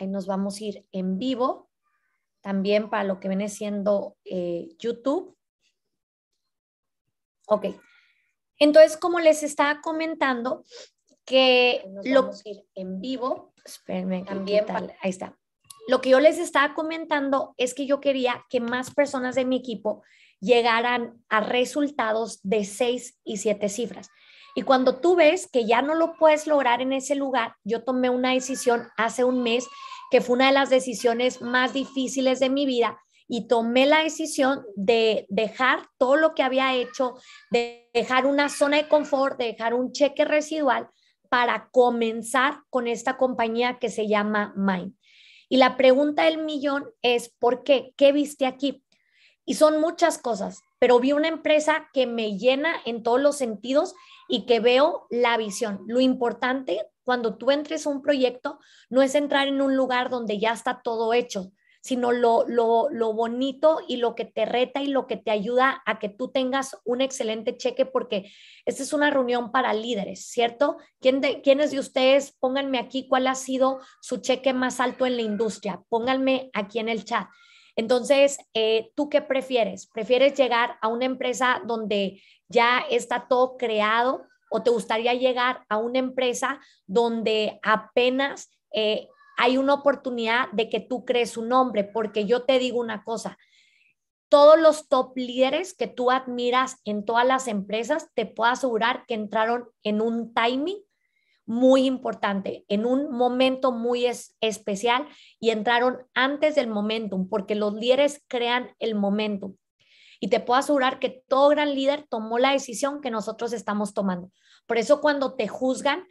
Ahí nos vamos a ir en vivo. También para lo que viene siendo eh, YouTube. Ok. Entonces, como les estaba comentando, que lo vamos a ir en vivo. ahí está. Lo que yo les estaba comentando es que yo quería que más personas de mi equipo llegaran a resultados de seis y siete cifras. Y cuando tú ves que ya no lo puedes lograr en ese lugar, yo tomé una decisión hace un mes que fue una de las decisiones más difíciles de mi vida y tomé la decisión de dejar todo lo que había hecho, de dejar una zona de confort, de dejar un cheque residual para comenzar con esta compañía que se llama Mind. Y la pregunta del millón es, ¿por qué? ¿Qué viste aquí? Y son muchas cosas pero vi una empresa que me llena en todos los sentidos y que veo la visión. Lo importante cuando tú entres a un proyecto no es entrar en un lugar donde ya está todo hecho, sino lo, bonito y lo que te reta y lo que te ayuda a que tú tengas un excelente cheque, porque esta es una reunión para líderes, ¿cierto? ¿Quién de, ¿Quiénes de ustedes, pónganme aquí cuál ha sido su cheque más alto en la industria? Pónganme aquí en el chat. Entonces, eh, ¿tú qué prefieres? ¿Prefieres llegar a una empresa donde ya está todo creado o te gustaría llegar a una empresa donde apenas eh, hay una oportunidad de que tú crees un nombre? Porque yo te digo una cosa, todos los top líderes que tú admiras en todas las empresas, te puedo asegurar que entraron en un timing muy importante, en un momento muy especial y entraron antes del momentum, porque los líderes crean el momento Y te puedo asegurar que todo gran líder tomó la decisión que nosotros estamos tomando. Por eso cuando te juzgan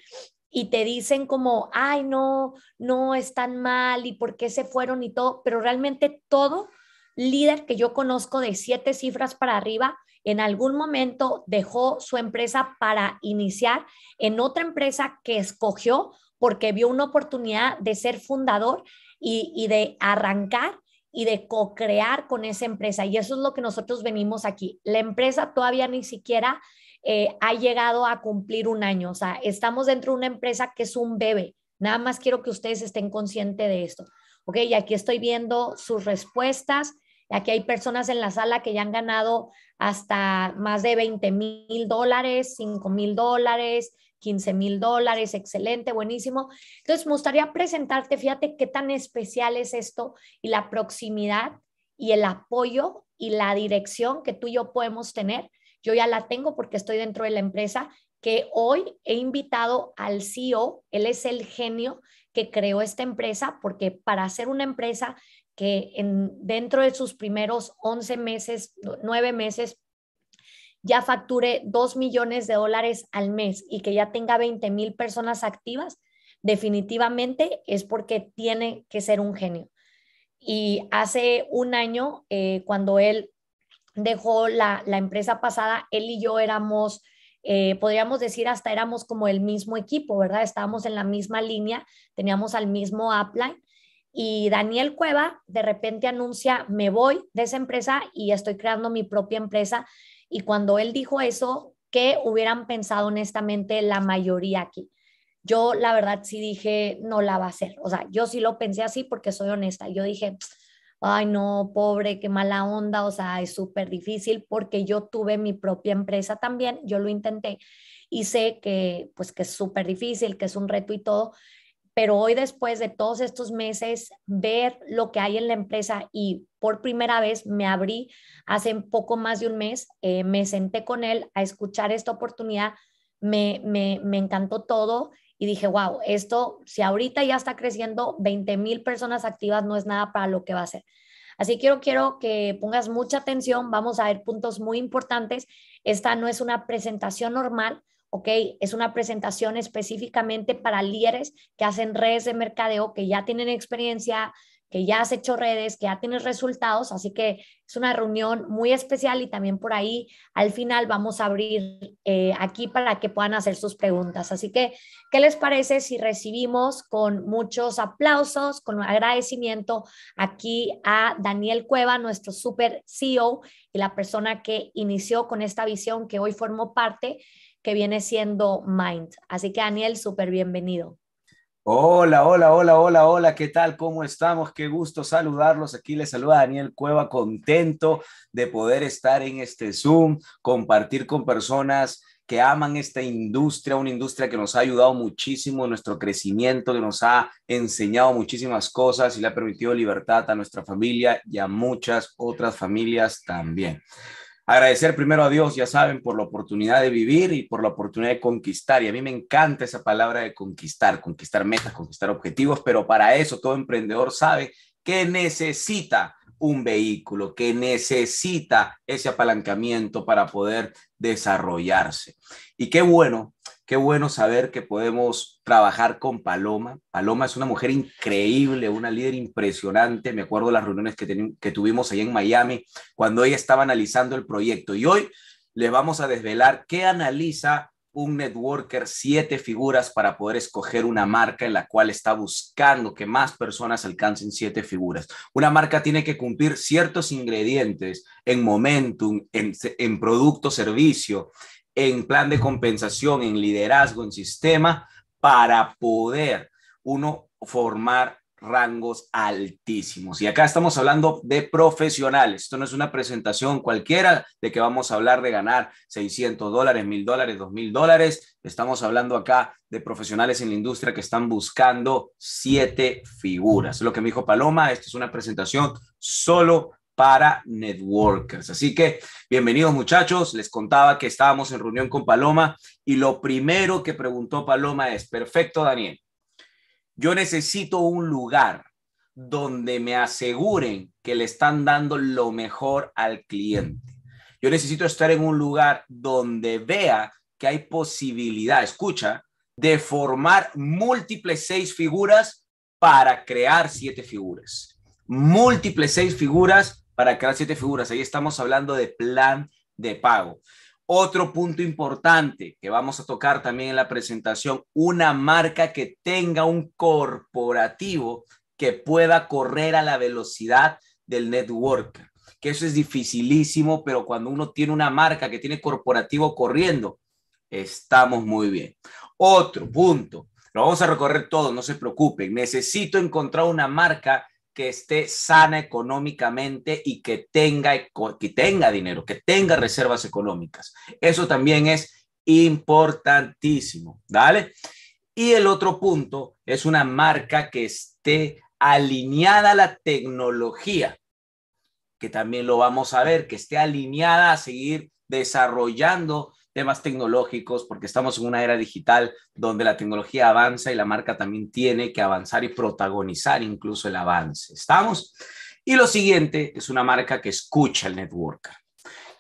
y te dicen como, ay, no, no están mal y por qué se fueron y todo, pero realmente todo líder que yo conozco de siete cifras para arriba en algún momento dejó su empresa para iniciar en otra empresa que escogió porque vio una oportunidad de ser fundador y, de arrancar y de co-crear con esa empresa. Y eso es lo que nosotros venimos aquí. La empresa todavía ni siquiera eh, ha llegado a cumplir un año. O sea, estamos dentro de una empresa que es un bebé. Nada más quiero que ustedes estén conscientes de esto. Ok, y aquí estoy viendo sus respuestas. Aquí hay personas en la sala que ya han ganado hasta más de 20 mil dólares, 5 mil dólares, 15 mil dólares, excelente, buenísimo. Entonces, me gustaría presentarte, fíjate qué tan especial es esto y la proximidad y el apoyo y la dirección que tú y yo podemos tener. Yo ya la tengo porque estoy dentro de la empresa que hoy he invitado al CEO, él es el genio que creó esta empresa, porque para hacer una empresa que en, dentro de sus primeros 11 meses, 9 meses, ya facture 2 millones de dólares al mes y que ya tenga 20 mil personas activas, definitivamente es porque tiene que ser un genio. Y hace un año, eh, cuando él dejó la, empresa pasada, él y yo éramos, eh, podríamos decir, hasta éramos como el mismo equipo, ¿verdad? Estábamos en la misma línea, teníamos al mismo upline y Daniel Cueva de repente anuncia, me voy de esa empresa y estoy creando mi propia empresa. Y cuando él dijo eso, ¿qué hubieran pensado honestamente la mayoría aquí? Yo la verdad sí dije, no la va a hacer. O sea, yo sí lo pensé así porque soy honesta. Yo dije, ay no, pobre, qué mala onda. O sea, es súper difícil porque yo tuve mi propia empresa también. Yo lo intenté y sé que pues que es súper difícil, que es un reto y todo, pero hoy después de todos estos meses, ver lo que hay en la empresa y por primera vez me abrí hace poco más de un mes, eh, me senté con él a escuchar esta oportunidad, me, me, me, encantó todo y dije, wow, esto si ahorita ya está creciendo, 20 mil personas activas no es nada para lo que va a ser. Así que quiero, quiero que pongas mucha atención, vamos a ver puntos muy importantes. Esta no es una presentación normal, ¿ok? Es una presentación específicamente para líderes que hacen redes de mercadeo, que ya tienen experiencia, que ya has hecho redes, que ya tienes resultados, así que es una reunión muy especial y también por ahí al final vamos a abrir eh, aquí para que puedan hacer sus preguntas. Así que, ¿qué les parece si recibimos con muchos aplausos, con agradecimiento aquí a Daniel Cueva, nuestro super CEO y la persona que inició con esta visión que hoy formó parte? que viene siendo Mind. Así que Daniel, súper bienvenido. Hola, hola, hola, hola, hola, ¿qué tal? ¿Cómo estamos? Qué gusto saludarlos. Aquí les saluda Daniel Cueva, contento de poder estar en este Zoom, compartir con personas que aman esta industria, una industria que nos ha ayudado muchísimo en nuestro crecimiento, que nos ha enseñado muchísimas cosas y le ha permitido libertad a nuestra familia y a muchas otras familias también. Agradecer primero a Dios, ya saben, por la oportunidad de vivir y por la oportunidad de conquistar. Y a mí me encanta esa palabra de conquistar, conquistar metas, conquistar objetivos, pero para eso todo emprendedor sabe que necesita un vehículo que necesita ese apalancamiento para poder desarrollarse. Y qué bueno, qué bueno saber que podemos trabajar con Paloma. Paloma es una mujer increíble, una líder impresionante. Me acuerdo las reuniones que, tuvimos ahí en Miami cuando ella estaba analizando el proyecto. Y hoy le vamos a desvelar qué analiza un networker siete figuras para poder escoger una marca en la cual está buscando que más personas alcancen siete figuras. Una marca tiene que cumplir ciertos ingredientes en momentum, en, producto, servicio, en plan de compensación, en liderazgo, en sistema, para poder uno formar rangos altísimos. Y acá estamos hablando de profesionales. Esto no es una presentación cualquiera de que vamos a hablar de ganar 600 dólares, 1000 dólares, 2000 dólares. Estamos hablando acá de profesionales en la industria que están buscando siete figuras. Lo que me dijo Paloma, esto es una presentación solo para networkers. Así que bienvenidos muchachos, les contaba que estábamos en reunión con Paloma y lo primero que preguntó Paloma es, perfecto Daniel, yo necesito un lugar donde me aseguren que le están dando lo mejor al cliente. Yo necesito estar en un lugar donde vea que hay posibilidad, escucha, de formar múltiples seis figuras para crear siete figuras. Múltiples seis figuras para crear siete figuras. Ahí estamos hablando de plan de pago. Otro punto importante que vamos a tocar también en la presentación, una marca que tenga un corporativo que pueda correr a la velocidad del network, que eso es dificilísimo, pero cuando uno tiene una marca que tiene corporativo corriendo, estamos muy bien. Otro punto, lo vamos a recorrer todo, no se preocupen, necesito encontrar una marca que esté sana económicamente y que tenga, tenga dinero, que tenga reservas económicas. Eso también es importantísimo, ¿vale? Y el otro punto es una marca que esté alineada a la tecnología, que también lo vamos a ver, que esté alineada a seguir desarrollando temas tecnológicos, porque estamos en una era digital donde la tecnología avanza y la marca también tiene que avanzar y protagonizar incluso el avance. ¿Estamos? Y lo siguiente es una marca que escucha el network,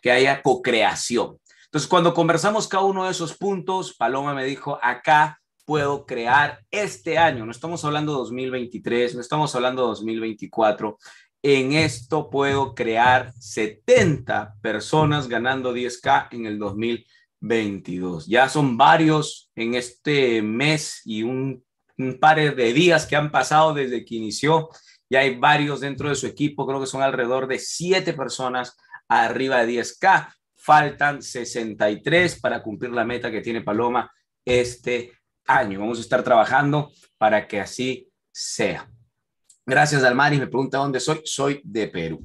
que haya co-creación. Entonces, cuando conversamos cada uno de esos puntos, Paloma me dijo, acá puedo crear este año, no estamos hablando 2023, no estamos hablando 2024, en esto puedo crear 70 personas ganando 10K en el 2023. 22. Ya son varios en este mes y un, par de días que han pasado desde que inició. Ya hay varios dentro de su equipo, creo que son alrededor de siete personas arriba de 10K. Faltan 63 para cumplir la meta que tiene Paloma este año. Vamos a estar trabajando para que así sea. Gracias, almaris Me pregunta dónde soy. Soy de Perú.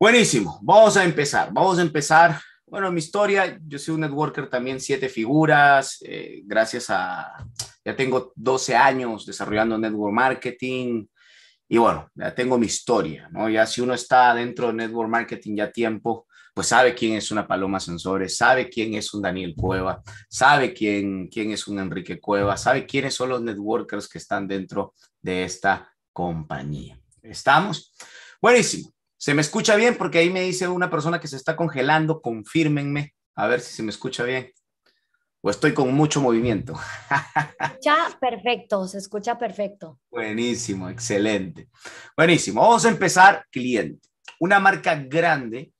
Buenísimo. Vamos a empezar. Vamos a empezar bueno, mi historia, yo soy un networker también, siete figuras, eh, gracias a, ya tengo 12 años desarrollando network marketing y bueno, ya tengo mi historia, ¿no? Ya si uno está dentro de network marketing ya tiempo, pues sabe quién es una Paloma Sensores, sabe quién es un Daniel Cueva, sabe quién, quién es un Enrique Cueva, sabe quiénes son los networkers que están dentro de esta compañía. ¿Estamos? Buenísimo. ¿Se me escucha bien? Porque ahí me dice una persona que se está congelando, confírmenme, a ver si se me escucha bien. O estoy con mucho movimiento. escucha perfecto, se escucha perfecto. Buenísimo, excelente. Buenísimo, vamos a empezar cliente. Una marca grande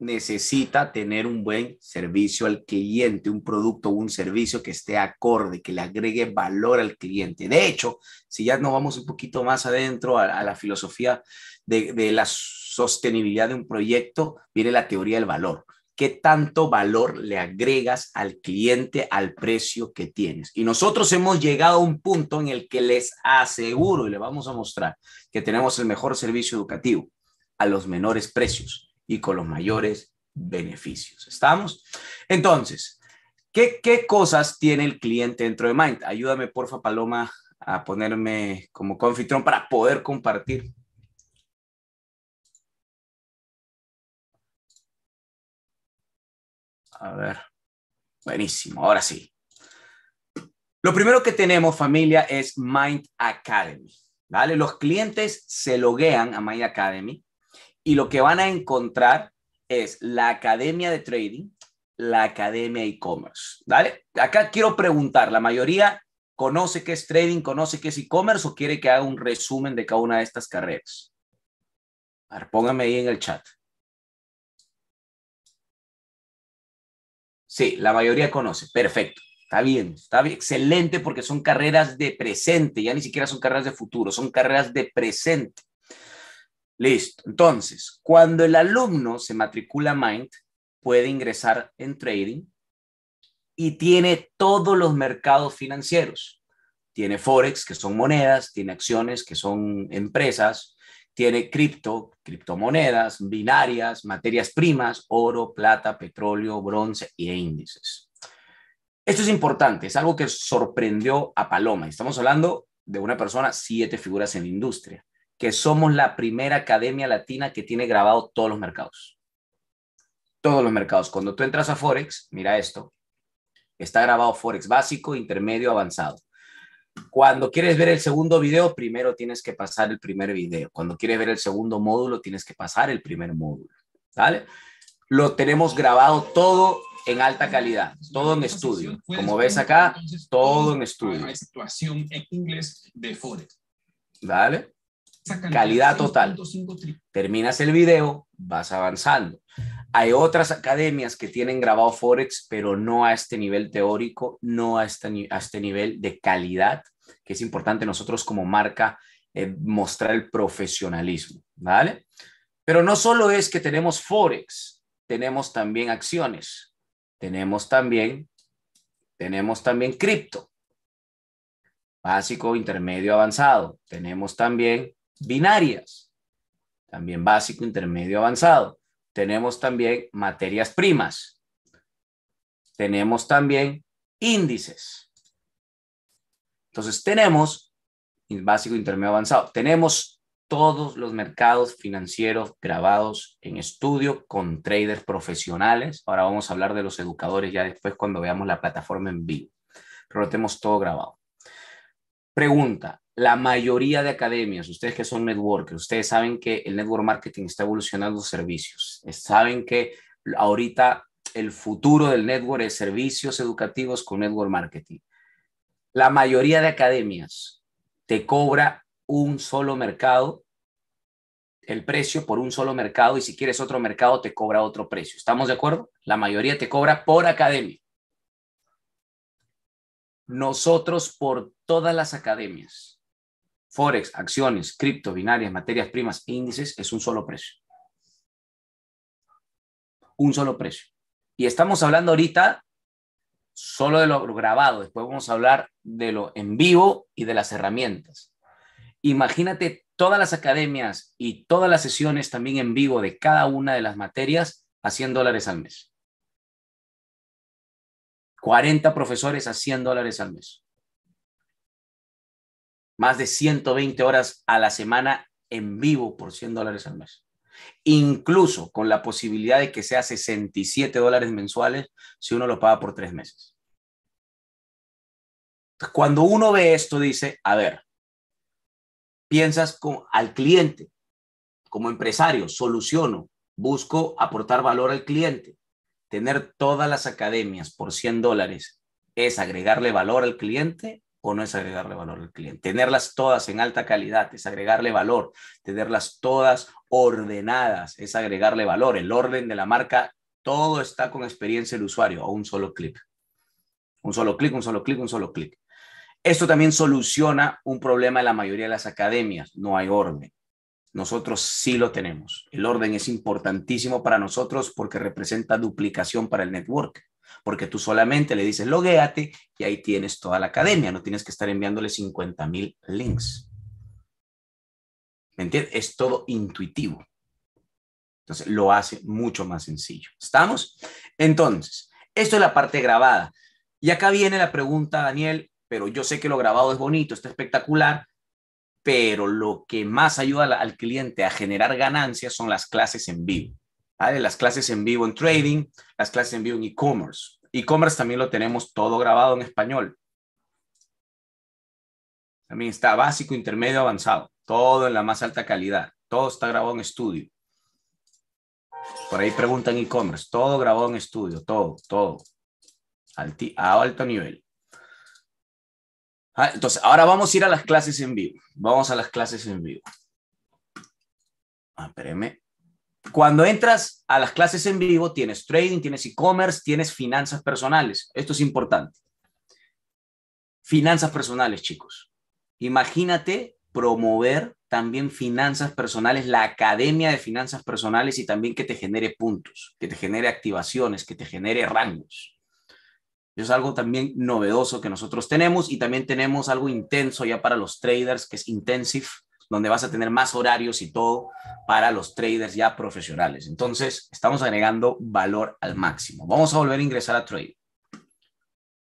necesita tener un buen servicio al cliente, un producto o un servicio que esté acorde, que le agregue valor al cliente. De hecho, si ya nos vamos un poquito más adentro a, la filosofía de, de, la sostenibilidad de un proyecto, viene la teoría del valor. ¿Qué tanto valor le agregas al cliente al precio que tienes? Y nosotros hemos llegado a un punto en el que les aseguro y le vamos a mostrar que tenemos el mejor servicio educativo a los menores precios y con los mayores beneficios. ¿Estamos? Entonces, ¿qué, cosas tiene el cliente dentro de Mind? Ayúdame, porfa, Paloma, a ponerme como confitrón para poder compartir. A ver. Buenísimo, ahora sí. Lo primero que tenemos, familia, es Mind Academy. ¿vale? Los clientes se loguean a Mind Academy y lo que van a encontrar es la Academia de Trading, la Academia e-commerce. ¿Vale? Acá quiero preguntar, la mayoría conoce qué es trading, conoce qué es e-commerce o quiere que haga un resumen de cada una de estas carreras. A ver, póngame ahí en el chat. Sí, la mayoría conoce. Perfecto. Está bien, está bien, excelente porque son carreras de presente, ya ni siquiera son carreras de futuro, son carreras de presente. Listo. Entonces, cuando el alumno se matricula Mind, puede ingresar en trading y tiene todos los mercados financieros. Tiene Forex, que son monedas, tiene acciones, que son empresas, tiene cripto, criptomonedas, binarias, materias primas, oro, plata, petróleo, bronce e índices. Esto es importante, es algo que sorprendió a Paloma. Estamos hablando de una persona, siete figuras en la industria que somos la primera academia latina que tiene grabado todos los mercados. Todos los mercados. Cuando tú entras a Forex, mira esto, está grabado Forex básico, intermedio, avanzado. Cuando quieres ver el segundo video, primero tienes que pasar el primer video. Cuando quieres ver el segundo módulo, tienes que pasar el primer módulo. ¿Vale? Lo tenemos grabado todo en alta calidad, todo en estudio. Como ves acá, todo en estudio. La en inglés de Forex. ¿Vale? calidad, total. Terminas el video, vas avanzando. Hay otras academias que tienen grabado Forex, pero no a este nivel teórico, no a este, a este nivel de calidad, que es importante nosotros como marca eh, mostrar el profesionalismo, ¿vale? Pero no solo es que tenemos Forex, tenemos también acciones, tenemos también, tenemos también cripto, básico, intermedio, avanzado, tenemos también binarias, también básico, intermedio, avanzado. Tenemos también materias primas. Tenemos también índices. Entonces tenemos básico, intermedio, avanzado. Tenemos todos los mercados financieros grabados en estudio con traders profesionales. Ahora vamos a hablar de los educadores ya después cuando veamos la plataforma en vivo. Pero tenemos todo grabado. Pregunta, la mayoría de academias, ustedes que son networkers, ustedes saben que el network marketing está evolucionando servicios, saben que ahorita el futuro del network es servicios educativos con network marketing. La mayoría de academias te cobra un solo mercado, el precio por un solo mercado y si quieres otro mercado te cobra otro precio. ¿Estamos de acuerdo? La mayoría te cobra por academia nosotros por todas las academias. Forex, acciones, cripto, binarias, materias primas, índices, es un solo precio. Un solo precio. Y estamos hablando ahorita solo de lo grabado, después vamos a hablar de lo en vivo y de las herramientas. Imagínate todas las academias y todas las sesiones también en vivo de cada una de las materias a 100 dólares al mes. 40 profesores a 100 dólares al mes. Más de 120 horas a la semana en vivo por 100 dólares al mes. Incluso con la posibilidad de que sea 67 dólares mensuales si uno lo paga por tres meses. Cuando uno ve esto, dice, a ver, piensas con, al cliente, como empresario, soluciono, busco aportar valor al cliente tener todas las academias por 100 dólares es agregarle valor al cliente o no es agregarle valor al cliente. Tenerlas todas en alta calidad es agregarle valor. Tenerlas todas ordenadas es agregarle valor. El orden de la marca, todo está con experiencia del usuario a un solo clic. Un solo clic, un solo clic, un solo clic. Esto también soluciona un problema de la mayoría de las academias. No hay orden. Nosotros sí lo tenemos. El orden es importantísimo para nosotros porque representa duplicación para el network, porque tú solamente le dices logueate y ahí tienes toda la academia, no tienes que estar enviándole 50 mil links. ¿Me entiendes? Es todo intuitivo. Entonces lo hace mucho más sencillo. ¿Estamos? Entonces, esto es la parte grabada. Y acá viene la pregunta, Daniel, pero yo sé que lo grabado es bonito, está espectacular, pero lo que más ayuda al, cliente a generar ganancias son las clases en vivo. Las clases en vivo en trading, las clases en vivo en e-commerce. E-commerce también lo tenemos todo grabado en español. También está básico, intermedio, avanzado. Todo en la más alta calidad. Todo está grabado en estudio. Por ahí preguntan e-commerce. Todo grabado en estudio. Todo, todo. a alto nivel. Ah, entonces, ahora vamos a ir a las clases en vivo. Vamos a las clases en vivo. Ah, Cuando entras a las clases en vivo, tienes trading, tienes e-commerce, tienes finanzas personales. Esto es importante. Finanzas personales, chicos. Imagínate promover también finanzas personales, la Academia de Finanzas Personales y también que te genere puntos, que te genere activaciones, que te genere rangos. Es algo también novedoso que nosotros tenemos y también tenemos algo intenso ya para los traders, que es Intensive, donde vas a tener más horarios y todo para los traders ya profesionales. Entonces, estamos agregando valor al máximo. Vamos a volver a ingresar a Trade.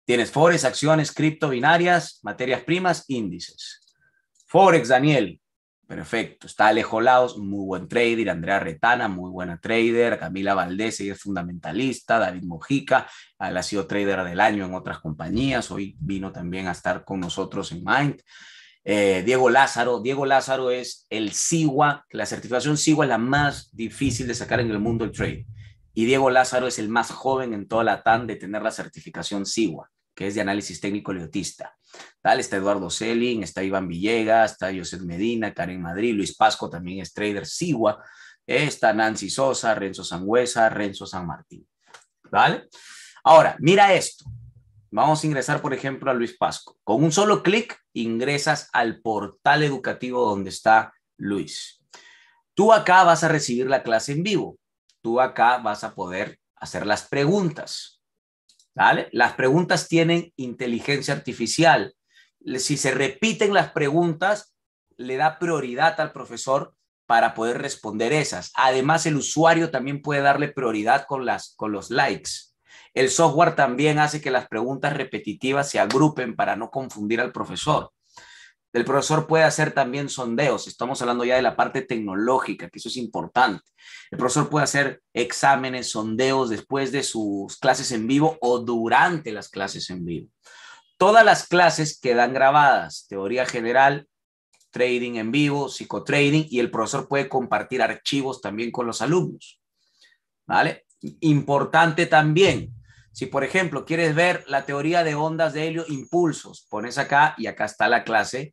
Tienes Forex, acciones, cripto, binarias, materias primas, índices. Forex, Daniel, Perfecto. Está Alejo Laos, muy buen trader. Andrea Retana, muy buena trader. Camila Valdés, ella es fundamentalista. David Mojica, ha sido trader del año en otras compañías. Hoy vino también a estar con nosotros en Mind. Eh, Diego Lázaro. Diego Lázaro es el CIGUA. La certificación CIGUA es la más difícil de sacar en el mundo del trade. Y Diego Lázaro es el más joven en toda la TAN de tener la certificación CIGUA que es de análisis técnico leotista. está Eduardo Selin, está Iván Villegas, está Josep Medina, Karen Madrid, Luis Pasco también es trader Sigua, está Nancy Sosa, Renzo Sangüesa, Renzo San Martín. ¿Vale? Ahora, mira esto. Vamos a ingresar, por ejemplo, a Luis Pasco. Con un solo clic ingresas al portal educativo donde está Luis. Tú acá vas a recibir la clase en vivo. Tú acá vas a poder hacer las preguntas. Las preguntas tienen inteligencia artificial. Si se repiten las preguntas, le da prioridad al profesor para poder responder esas. Además, el usuario también puede darle prioridad con, las, con los likes. El software también hace que las preguntas repetitivas se agrupen para no confundir al profesor. El profesor puede hacer también sondeos, estamos hablando ya de la parte tecnológica, que eso es importante. El profesor puede hacer exámenes, sondeos después de sus clases en vivo o durante las clases en vivo. Todas las clases quedan grabadas, teoría general, trading en vivo, psicotrading, y el profesor puede compartir archivos también con los alumnos. ¿Vale? Importante también, si, por ejemplo, quieres ver la teoría de ondas de helio impulsos, pones acá y acá está la clase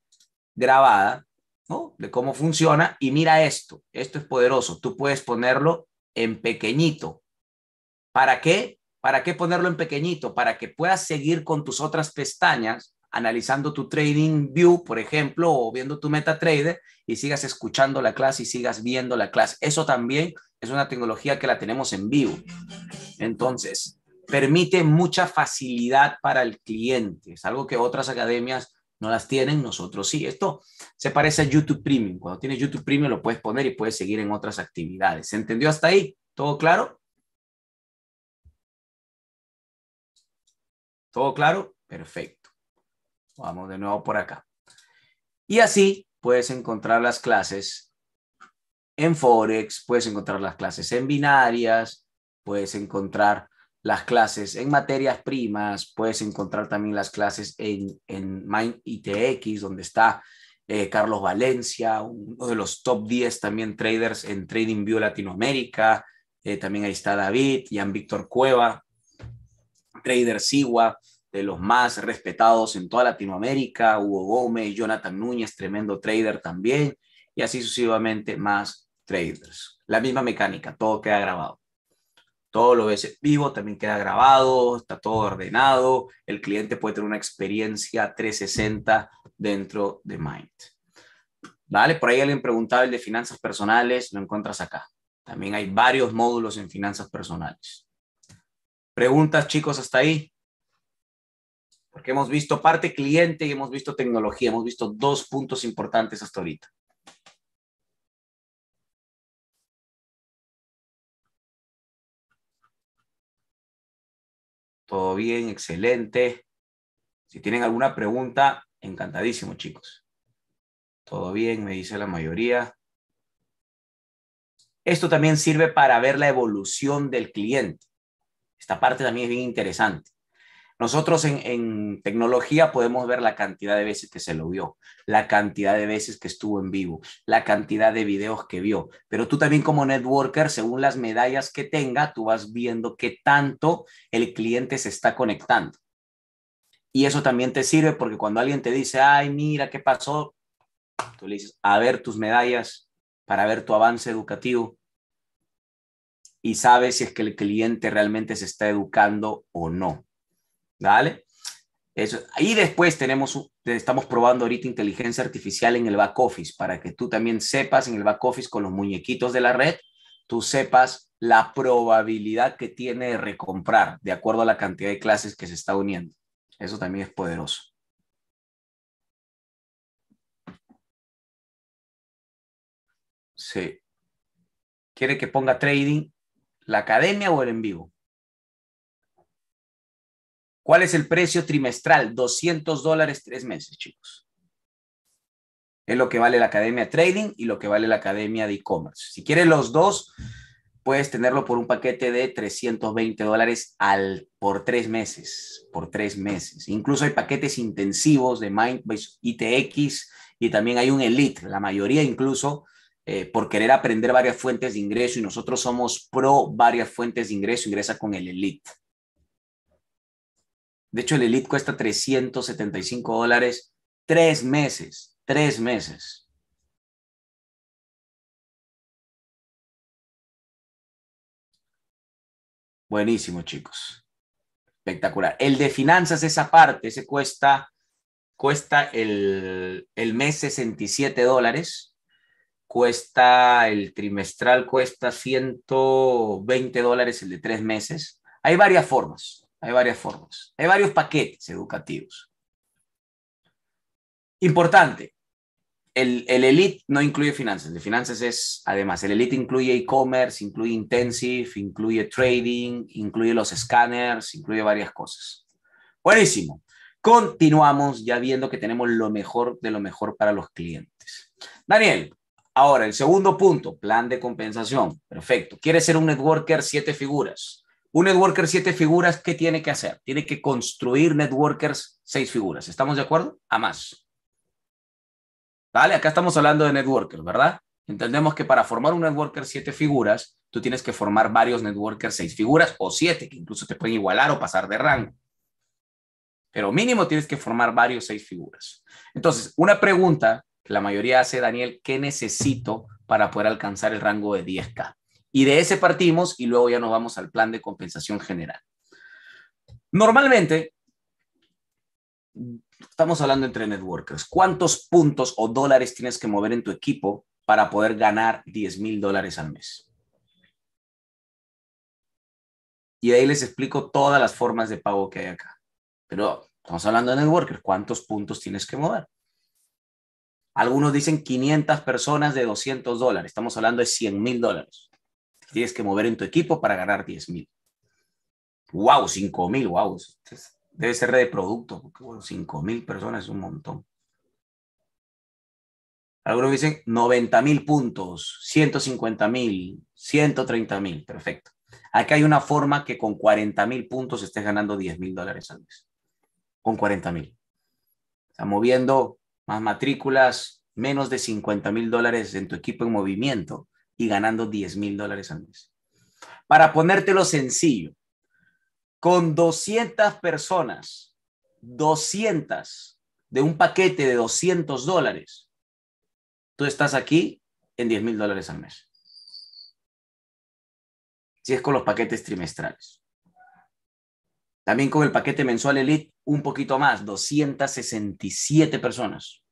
grabada, ¿no? De cómo funciona y mira esto, esto es poderoso, tú puedes ponerlo en pequeñito. ¿Para qué? ¿Para qué ponerlo en pequeñito? Para que puedas seguir con tus otras pestañas analizando tu Trading View, por ejemplo, o viendo tu MetaTrader y sigas escuchando la clase y sigas viendo la clase. Eso también es una tecnología que la tenemos en vivo. Entonces, permite mucha facilidad para el cliente. Es algo que otras academias no las tienen, nosotros sí. Esto se parece a YouTube Premium. Cuando tienes YouTube Premium lo puedes poner y puedes seguir en otras actividades. ¿Se entendió hasta ahí? ¿Todo claro? ¿Todo claro? Perfecto. Vamos de nuevo por acá. Y así puedes encontrar las clases en Forex, puedes encontrar las clases en binarias, puedes encontrar las clases en materias primas, puedes encontrar también las clases en, en Mind ITX, donde está eh, Carlos Valencia, uno de los top 10 también traders en TradingView Latinoamérica, eh, también ahí está David, Jan Víctor Cueva, Trader Sigua, de los más respetados en toda Latinoamérica, Hugo Gómez, Jonathan Núñez, tremendo trader también, y así sucesivamente más traders. La misma mecánica, todo queda grabado todo lo ves vivo, también queda grabado, está todo ordenado, el cliente puede tener una experiencia 360 dentro de Mind. Vale, por ahí alguien preguntaba el de finanzas personales, lo encuentras acá. También hay varios módulos en finanzas personales. ¿Preguntas, chicos, hasta ahí? Porque hemos visto parte cliente y hemos visto tecnología, hemos visto dos puntos importantes hasta ahorita. Todo bien, excelente. Si tienen alguna pregunta, encantadísimo, chicos. Todo bien, me dice la mayoría. Esto también sirve para ver la evolución del cliente. Esta parte también es bien interesante. Nosotros en, tecnología podemos ver la cantidad de veces que se lo vio, la cantidad de veces que estuvo en vivo, la cantidad de videos que vio, pero tú también como networker, según las medallas que tenga, tú vas viendo qué tanto el cliente se está conectando. Y eso también te sirve porque cuando alguien te dice, ay, mira, ¿qué pasó? Tú le dices, a ver tus medallas para ver tu avance educativo y sabes si es que el cliente realmente se está educando o no. ¿Vale? Eso. Y después tenemos, estamos probando ahorita inteligencia artificial en el back office para que tú también sepas en el back office con los muñequitos de la red, tú sepas la probabilidad que tiene de recomprar de acuerdo a la cantidad de clases que se está uniendo. Eso también es poderoso. Sí. ¿Quiere que ponga trading la academia o el en vivo? ¿Cuál es el precio trimestral? 200 dólares tres meses, chicos. Es lo que vale la academia trading y lo que vale la academia de e-commerce. Si quieres los dos, puedes tenerlo por un paquete de 320 dólares al, por tres meses, por tres meses. Incluso hay paquetes intensivos de Mindbase ITX y también hay un Elite, la mayoría incluso eh, por querer aprender varias fuentes de ingreso y nosotros somos pro varias fuentes de ingreso, ingresa con el Elite. De hecho, el Elite cuesta 375 dólares tres meses, tres meses. Buenísimo, chicos. Espectacular. El de finanzas, esa parte, ese cuesta, cuesta el, el mes 67 dólares. Cuesta el trimestral, cuesta 120 dólares el de tres meses. Hay varias formas. Hay varias formas. Hay varios paquetes educativos. Importante, el, Elite no incluye finanzas. El finanzas es, además, el Elite incluye e-commerce, incluye intensive, incluye trading, incluye los scanners, incluye varias cosas. Buenísimo. Continuamos ya viendo que tenemos lo mejor de lo mejor para los clientes. Daniel, ahora el segundo punto, plan de compensación. Perfecto. ¿Quieres ser un networker siete figuras? Un networker siete figuras, ¿qué tiene que hacer? Tiene que construir networkers seis figuras. ¿Estamos de acuerdo? A más. Vale, acá estamos hablando de networkers, ¿verdad? Entendemos que para formar un networker siete figuras, tú tienes que formar varios networkers seis figuras o siete, que incluso te pueden igualar o pasar de rango. Pero mínimo tienes que formar varios seis figuras. Entonces, una pregunta que la mayoría hace, Daniel, ¿qué necesito para poder alcanzar el rango de 10K? y de ese partimos y luego ya nos vamos al plan de compensación general. Normalmente, estamos hablando entre networkers, ¿cuántos puntos o dólares tienes que mover en tu equipo para poder ganar 10 mil dólares al mes? Y ahí les explico todas las formas de pago que hay acá. Pero estamos hablando de networkers, ¿cuántos puntos tienes que mover? Algunos dicen 500 personas de 200 dólares, estamos hablando de 100 mil dólares tienes que mover en tu equipo para ganar 10 mil. ¡Wow! 5 mil, wow. Debe ser de producto, porque 5 mil personas es un montón. Algunos dicen 90 mil puntos, 150 mil, 130 mil, perfecto. Aquí hay una forma que con 40 mil puntos estés ganando 10 mil dólares al mes. Con 40 mil. Está moviendo más matrículas, menos de 50 mil dólares en tu equipo en movimiento y ganando 10 mil dólares al mes. Para ponértelo sencillo, con 200 personas, 200 de un paquete de 200 dólares, tú estás aquí en 10 mil dólares al mes. Si es con los paquetes trimestrales. También con el paquete mensual Elite, un poquito más, 267 personas.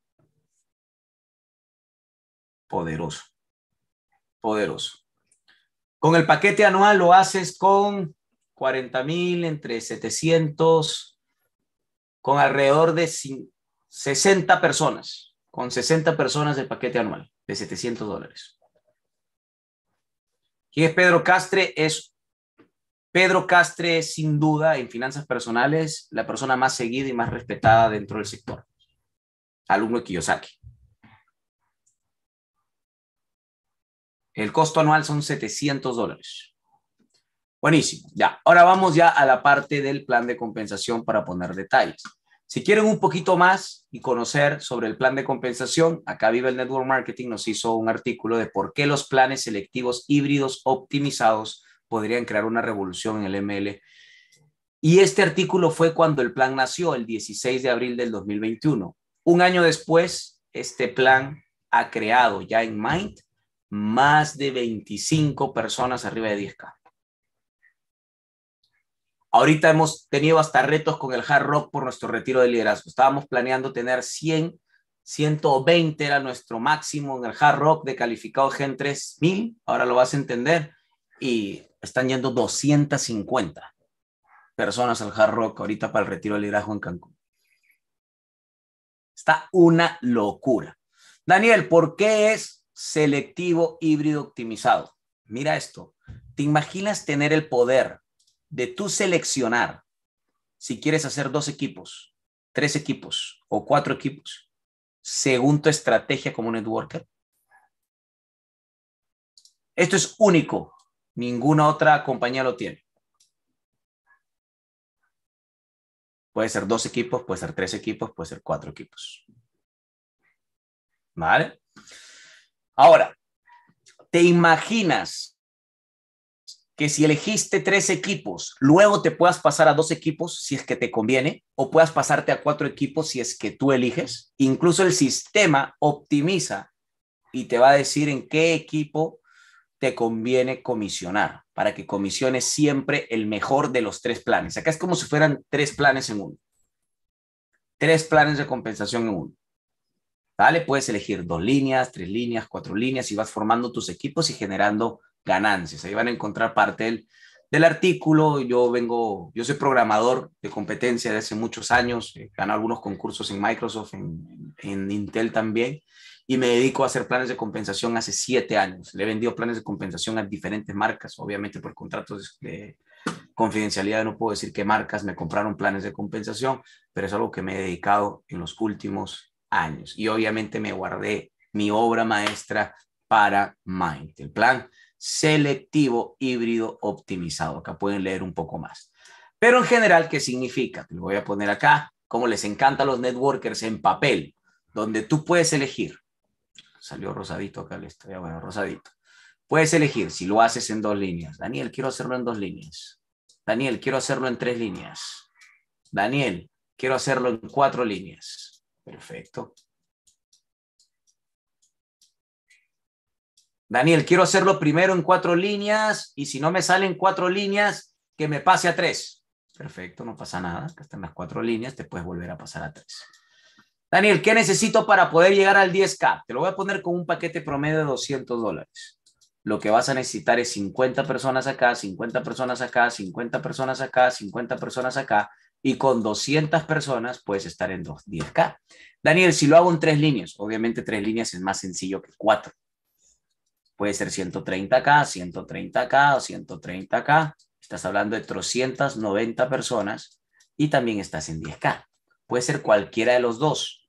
Poderoso poderoso. Con el paquete anual lo haces con 40 mil, entre 700, con alrededor de 60 personas, con 60 personas del paquete anual de 700 dólares. ¿Quién es Pedro Castre? Es Pedro Castre es sin duda en finanzas personales la persona más seguida y más respetada dentro del sector. Alumno de Kiyosaki. El costo anual son 700 dólares. Buenísimo. Ya, ahora vamos ya a la parte del plan de compensación para poner detalles. Si quieren un poquito más y conocer sobre el plan de compensación, acá Vive el Network Marketing nos hizo un artículo de por qué los planes selectivos híbridos optimizados podrían crear una revolución en el ML. Y este artículo fue cuando el plan nació, el 16 de abril del 2021. Un año después, este plan ha creado ya en Mind más de 25 personas arriba de 10K. Ahorita hemos tenido hasta retos con el hard rock por nuestro retiro de liderazgo. Estábamos planeando tener 100, 120 era nuestro máximo en el hard rock de calificado Gen 3000. Ahora lo vas a entender. Y están yendo 250 personas al hard rock ahorita para el retiro de liderazgo en Cancún. Está una locura. Daniel, ¿por qué es selectivo híbrido optimizado. Mira esto. ¿Te imaginas tener el poder de tú seleccionar si quieres hacer dos equipos, tres equipos o cuatro equipos según tu estrategia como networker? Esto es único. Ninguna otra compañía lo tiene. Puede ser dos equipos, puede ser tres equipos, puede ser cuatro equipos. ¿Vale? Ahora, ¿te imaginas que si elegiste tres equipos, luego te puedas pasar a dos equipos si es que te conviene, o puedas pasarte a cuatro equipos si es que tú eliges? Incluso el sistema optimiza y te va a decir en qué equipo te conviene comisionar para que comisiones siempre el mejor de los tres planes. Acá es como si fueran tres planes en uno. Tres planes de compensación en uno. ¿vale? Puedes elegir dos líneas, tres líneas, cuatro líneas y vas formando tus equipos y generando ganancias. Ahí van a encontrar parte del, artículo. Yo vengo, yo soy programador de competencia de hace muchos años, eh, gano algunos concursos en Microsoft, en, en, Intel también, y me dedico a hacer planes de compensación hace siete años. Le he vendido planes de compensación a diferentes marcas, obviamente por contratos de confidencialidad no puedo decir qué marcas me compraron planes de compensación, pero es algo que me he dedicado en los últimos años. Y obviamente me guardé mi obra maestra para Mind, el plan selectivo híbrido optimizado. Acá pueden leer un poco más. Pero en general, ¿qué significa? Lo voy a poner acá, como les encanta los networkers en papel, donde tú puedes elegir. Salió rosadito acá la estoy bueno, rosadito. Puedes elegir si lo haces en dos líneas. Daniel, quiero hacerlo en dos líneas. Daniel, quiero hacerlo en tres líneas. Daniel, quiero hacerlo en cuatro líneas. Perfecto. Daniel, quiero hacerlo primero en cuatro líneas y si no me salen cuatro líneas, que me pase a tres. Perfecto, no pasa nada. Acá están las cuatro líneas, te puedes volver a pasar a tres. Daniel, ¿qué necesito para poder llegar al 10K? Te lo voy a poner con un paquete promedio de 200 dólares. Lo que vas a necesitar es 50 personas acá, 50 personas acá, 50 personas acá, 50 personas acá, y con 200 personas puedes estar en 10K. Daniel, si lo hago en tres líneas, obviamente tres líneas es más sencillo que cuatro. Puede ser 130K, 130K o 130K. Estás hablando de 390 personas y también estás en 10K. Puede ser cualquiera de los dos.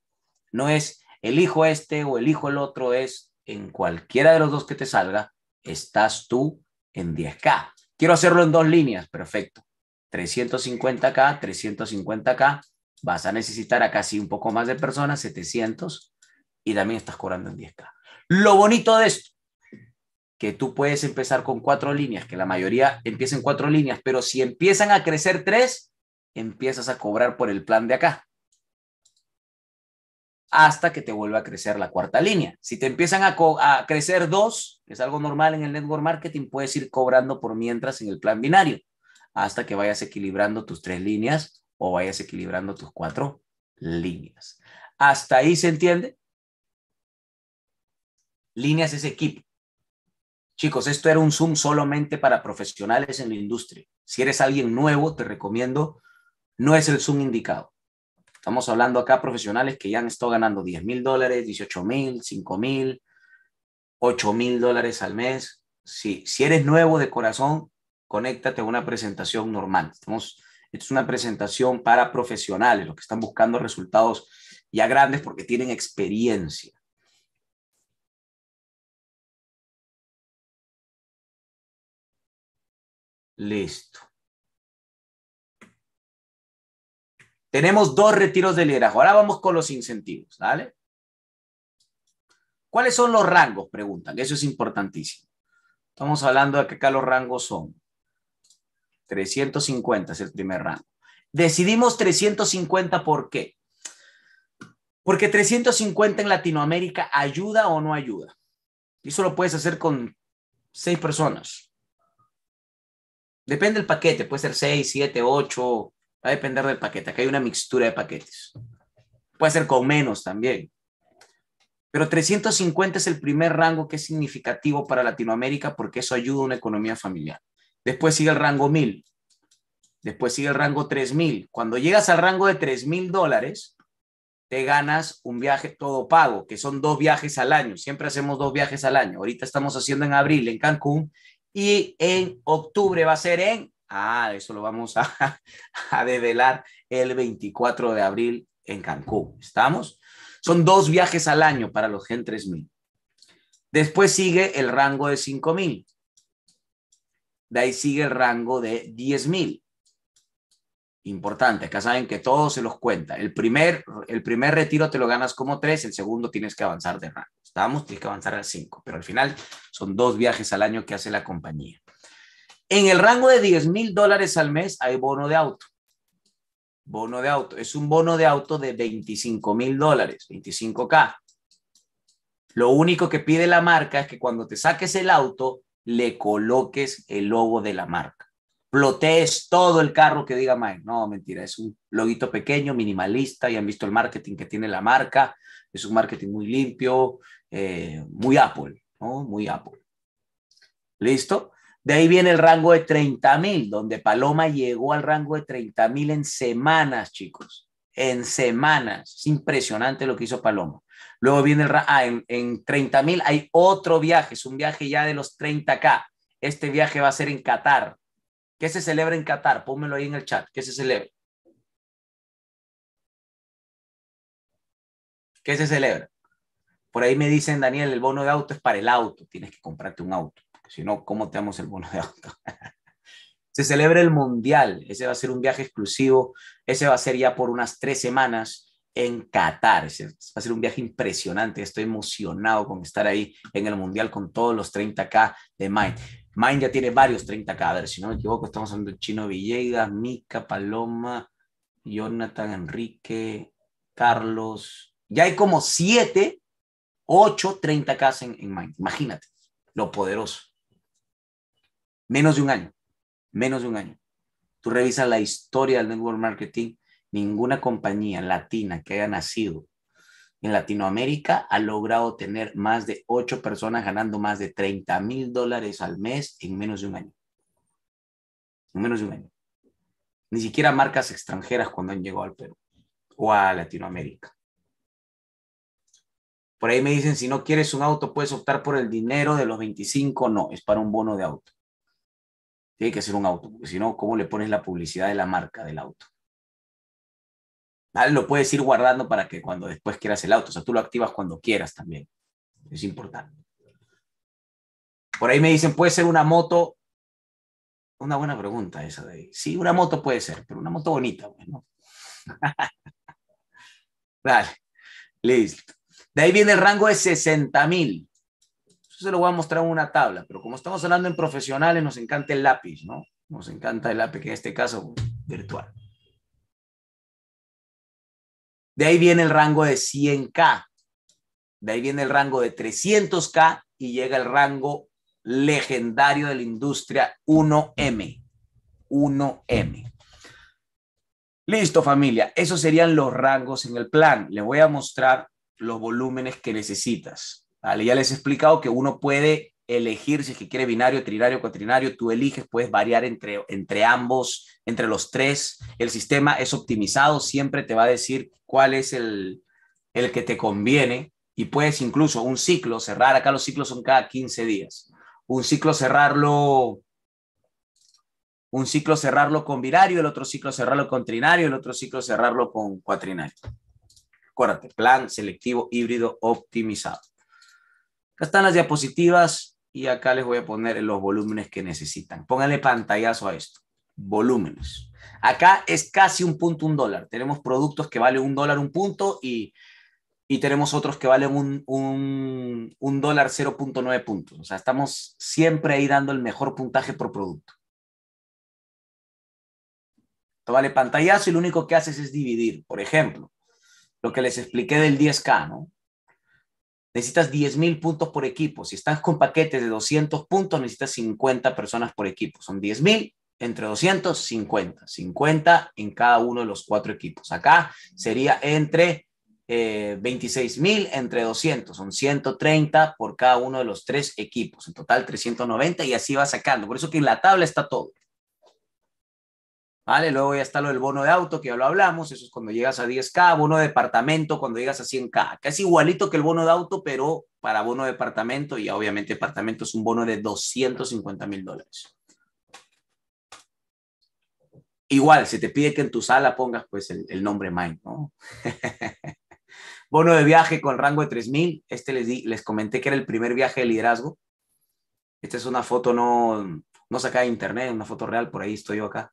No es elijo este o elijo el otro, es en cualquiera de los dos que te salga, estás tú en 10K. Quiero hacerlo en dos líneas, perfecto. 350K, 350K, vas a necesitar a casi un poco más de personas, 700, y también estás cobrando en 10K. Lo bonito de esto, que tú puedes empezar con cuatro líneas, que la mayoría empiecen cuatro líneas, pero si empiezan a crecer tres, empiezas a cobrar por el plan de acá. Hasta que te vuelva a crecer la cuarta línea. Si te empiezan a, a crecer dos, que es algo normal en el network marketing, puedes ir cobrando por mientras en el plan binario hasta que vayas equilibrando tus tres líneas o vayas equilibrando tus cuatro líneas. ¿Hasta ahí se entiende? Líneas es equipo. Chicos, esto era un Zoom solamente para profesionales en la industria. Si eres alguien nuevo, te recomiendo, no es el Zoom indicado. Estamos hablando acá profesionales que ya han estado ganando 10 mil dólares, 18 mil, 5 mil, 8 mil dólares al mes. Si, si eres nuevo de corazón, conéctate a una presentación normal. esto es una presentación para profesionales, los que están buscando resultados ya grandes porque tienen experiencia. Listo. Tenemos dos retiros de liderazgo. Ahora vamos con los incentivos, ¿vale? ¿Cuáles son los rangos? Preguntan. Eso es importantísimo. Estamos hablando de que acá los rangos son 350 es el primer rango. Decidimos 350 ¿por qué? Porque 350 en Latinoamérica ayuda o no ayuda. Y eso lo puedes hacer con seis personas. Depende del paquete, puede ser 6, siete, 8. va a depender del paquete. Acá hay una mixtura de paquetes. Puede ser con menos también. Pero 350 es el primer rango que es significativo para Latinoamérica porque eso ayuda a una economía familiar. Después sigue el rango 1000. Después sigue el rango 3000. Cuando llegas al rango de 3000 dólares, te ganas un viaje todo pago, que son dos viajes al año. Siempre hacemos dos viajes al año. Ahorita estamos haciendo en abril en Cancún y en octubre va a ser en. Ah, eso lo vamos a, develar el 24 de abril en Cancún. ¿Estamos? Son dos viajes al año para los Gen 3000. Después sigue el rango de 5000. De ahí sigue el rango de 10.000. Importante, acá saben que todo se los cuenta. El primer, el primer retiro te lo ganas como tres, el segundo tienes que avanzar de rango. Estamos, tienes que avanzar al 5, pero al final son dos viajes al año que hace la compañía. En el rango de 10 mil dólares al mes hay bono de auto. Bono de auto. Es un bono de auto de 25 mil dólares, 25K. Lo único que pide la marca es que cuando te saques el auto, le coloques el logo de la marca. Plotees todo el carro que diga Mike. No, mentira, es un loguito pequeño, minimalista, y han visto el marketing que tiene la marca. Es un marketing muy limpio, eh, muy Apple, ¿no? Muy Apple. ¿Listo? De ahí viene el rango de 30 mil, donde Paloma llegó al rango de 30,000 mil en semanas, chicos. En semanas. Es impresionante lo que hizo Paloma. Luego viene el... Ah, en, en 30.000 hay otro viaje, es un viaje ya de los 30K. Este viaje va a ser en Qatar. ¿Qué se celebra en Qatar? Pónmelo ahí en el chat. ¿Qué se celebra? ¿Qué se celebra? Por ahí me dicen, Daniel, el bono de auto es para el auto. Tienes que comprarte un auto. Si no, ¿cómo te damos el bono de auto? se celebra el Mundial. Ese va a ser un viaje exclusivo. Ese va a ser ya por unas tres semanas en Qatar. Va a ser un viaje impresionante. Estoy emocionado con estar ahí en el Mundial con todos los 30K de Mind. Mind ya tiene varios 30K. A ver, si no me equivoco, estamos hablando de Chino Villegas, Mica, Paloma, Jonathan, Enrique, Carlos. Ya hay como 7, 8 30K en, en Mind. Imagínate lo poderoso. Menos de un año. Menos de un año. Tú revisas la historia del network marketing ninguna compañía latina que haya nacido en Latinoamérica ha logrado tener más de ocho personas ganando más de 30 mil dólares al mes en menos de un año. En menos de un año. Ni siquiera marcas extranjeras cuando han llegado al Perú o a Latinoamérica. Por ahí me dicen, si no quieres un auto, puedes optar por el dinero de los 25. No, es para un bono de auto. Tiene que ser un auto, si no, ¿cómo le pones la publicidad de la marca del auto? Lo puedes ir guardando para que cuando después quieras el auto, o sea, tú lo activas cuando quieras también. Es importante. Por ahí me dicen, ¿puede ser una moto? Una buena pregunta esa de ahí. Sí, una moto puede ser, pero una moto bonita, bueno. listo. De ahí viene el rango de 60.000 Eso se lo voy a mostrar en una tabla, pero como estamos hablando en profesionales, nos encanta el lápiz, ¿no? Nos encanta el lápiz, que en este caso virtual. De ahí viene el rango de 100K, de ahí viene el rango de 300K y llega el rango legendario de la industria 1M. 1M. Listo familia, esos serían los rangos en el plan. Les voy a mostrar los volúmenes que necesitas. ya les he explicado que uno puede elegir si es que quiere binario, trinario, cuatrinario, tú eliges, puedes variar entre, entre ambos, entre los tres. El sistema es optimizado, siempre te va a decir cuál es el, el que te conviene y puedes incluso un ciclo cerrar, acá los ciclos son cada 15 días, un ciclo cerrarlo un ciclo cerrarlo con binario, el otro ciclo cerrarlo con trinario, el otro ciclo cerrarlo con cuatrinario. Acuérdate, plan selectivo híbrido optimizado. Acá están las diapositivas y acá les voy a poner los volúmenes que necesitan. Pónganle pantallazo a esto. Volúmenes. Acá es casi un punto, un dólar. Tenemos productos que valen un dólar, un punto y, tenemos otros que valen un, dólar 0.9 puntos. O sea, estamos siempre ahí dando el mejor puntaje por producto. Tómale pantallazo y lo único que haces es dividir. Por ejemplo, lo que les expliqué del 10K, ¿no? necesitas 10.000 puntos por equipo. Si estás con paquetes de 200 puntos, necesitas 50 personas por equipo. Son 10.000 entre 200, 50. 50 en cada uno de los cuatro equipos. Acá sería entre eh, 26.000 entre 200. Son 130 por cada uno de los tres equipos. En total 390 y así va sacando. Por eso que en la tabla está todo. ¿vale? Luego ya está lo del bono de auto, que ya lo hablamos, eso es cuando llegas a 10K, bono de departamento cuando llegas a 100K, que es igualito que el bono de auto, pero para bono de departamento, y obviamente departamento es un bono de 250 mil dólares. Igual, si te pide que en tu sala pongas pues el, nombre Mine. ¿no? bono de viaje con rango de 3000, este les, les comenté que era el primer viaje de liderazgo. Esta es una foto no, no sacada de internet, una foto real, por ahí estoy yo acá.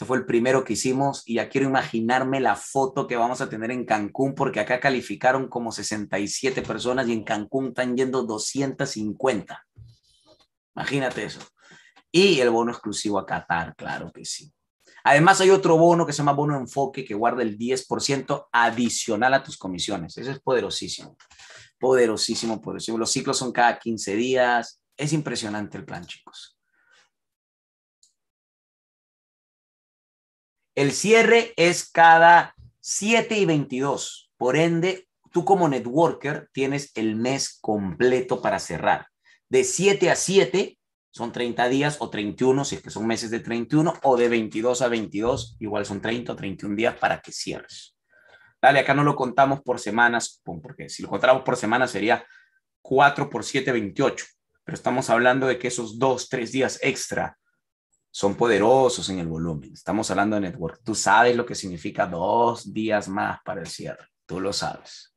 Este fue el primero que hicimos y ya quiero imaginarme la foto que vamos a tener en Cancún, porque acá calificaron como 67 personas y en Cancún están yendo 250. Imagínate eso. Y el bono exclusivo a Qatar, claro que sí. Además, hay otro bono que se llama bono enfoque que guarda el 10% adicional a tus comisiones. Eso es poderosísimo. Poderosísimo, poderosísimo. Los ciclos son cada 15 días. Es impresionante el plan, chicos. El cierre es cada 7 y 22. Por ende, tú como networker tienes el mes completo para cerrar. De 7 a 7 son 30 días o 31, si es que son meses de 31, o de 22 a 22, igual son 30 o 31 días para que cierres. Dale, acá no lo contamos por semanas, porque si lo contamos por semana sería 4 por 7, 28. Pero estamos hablando de que esos 2, 3 días extra son poderosos en el volumen. Estamos hablando de network. Tú sabes lo que significa dos días más para el cierre. Tú lo sabes.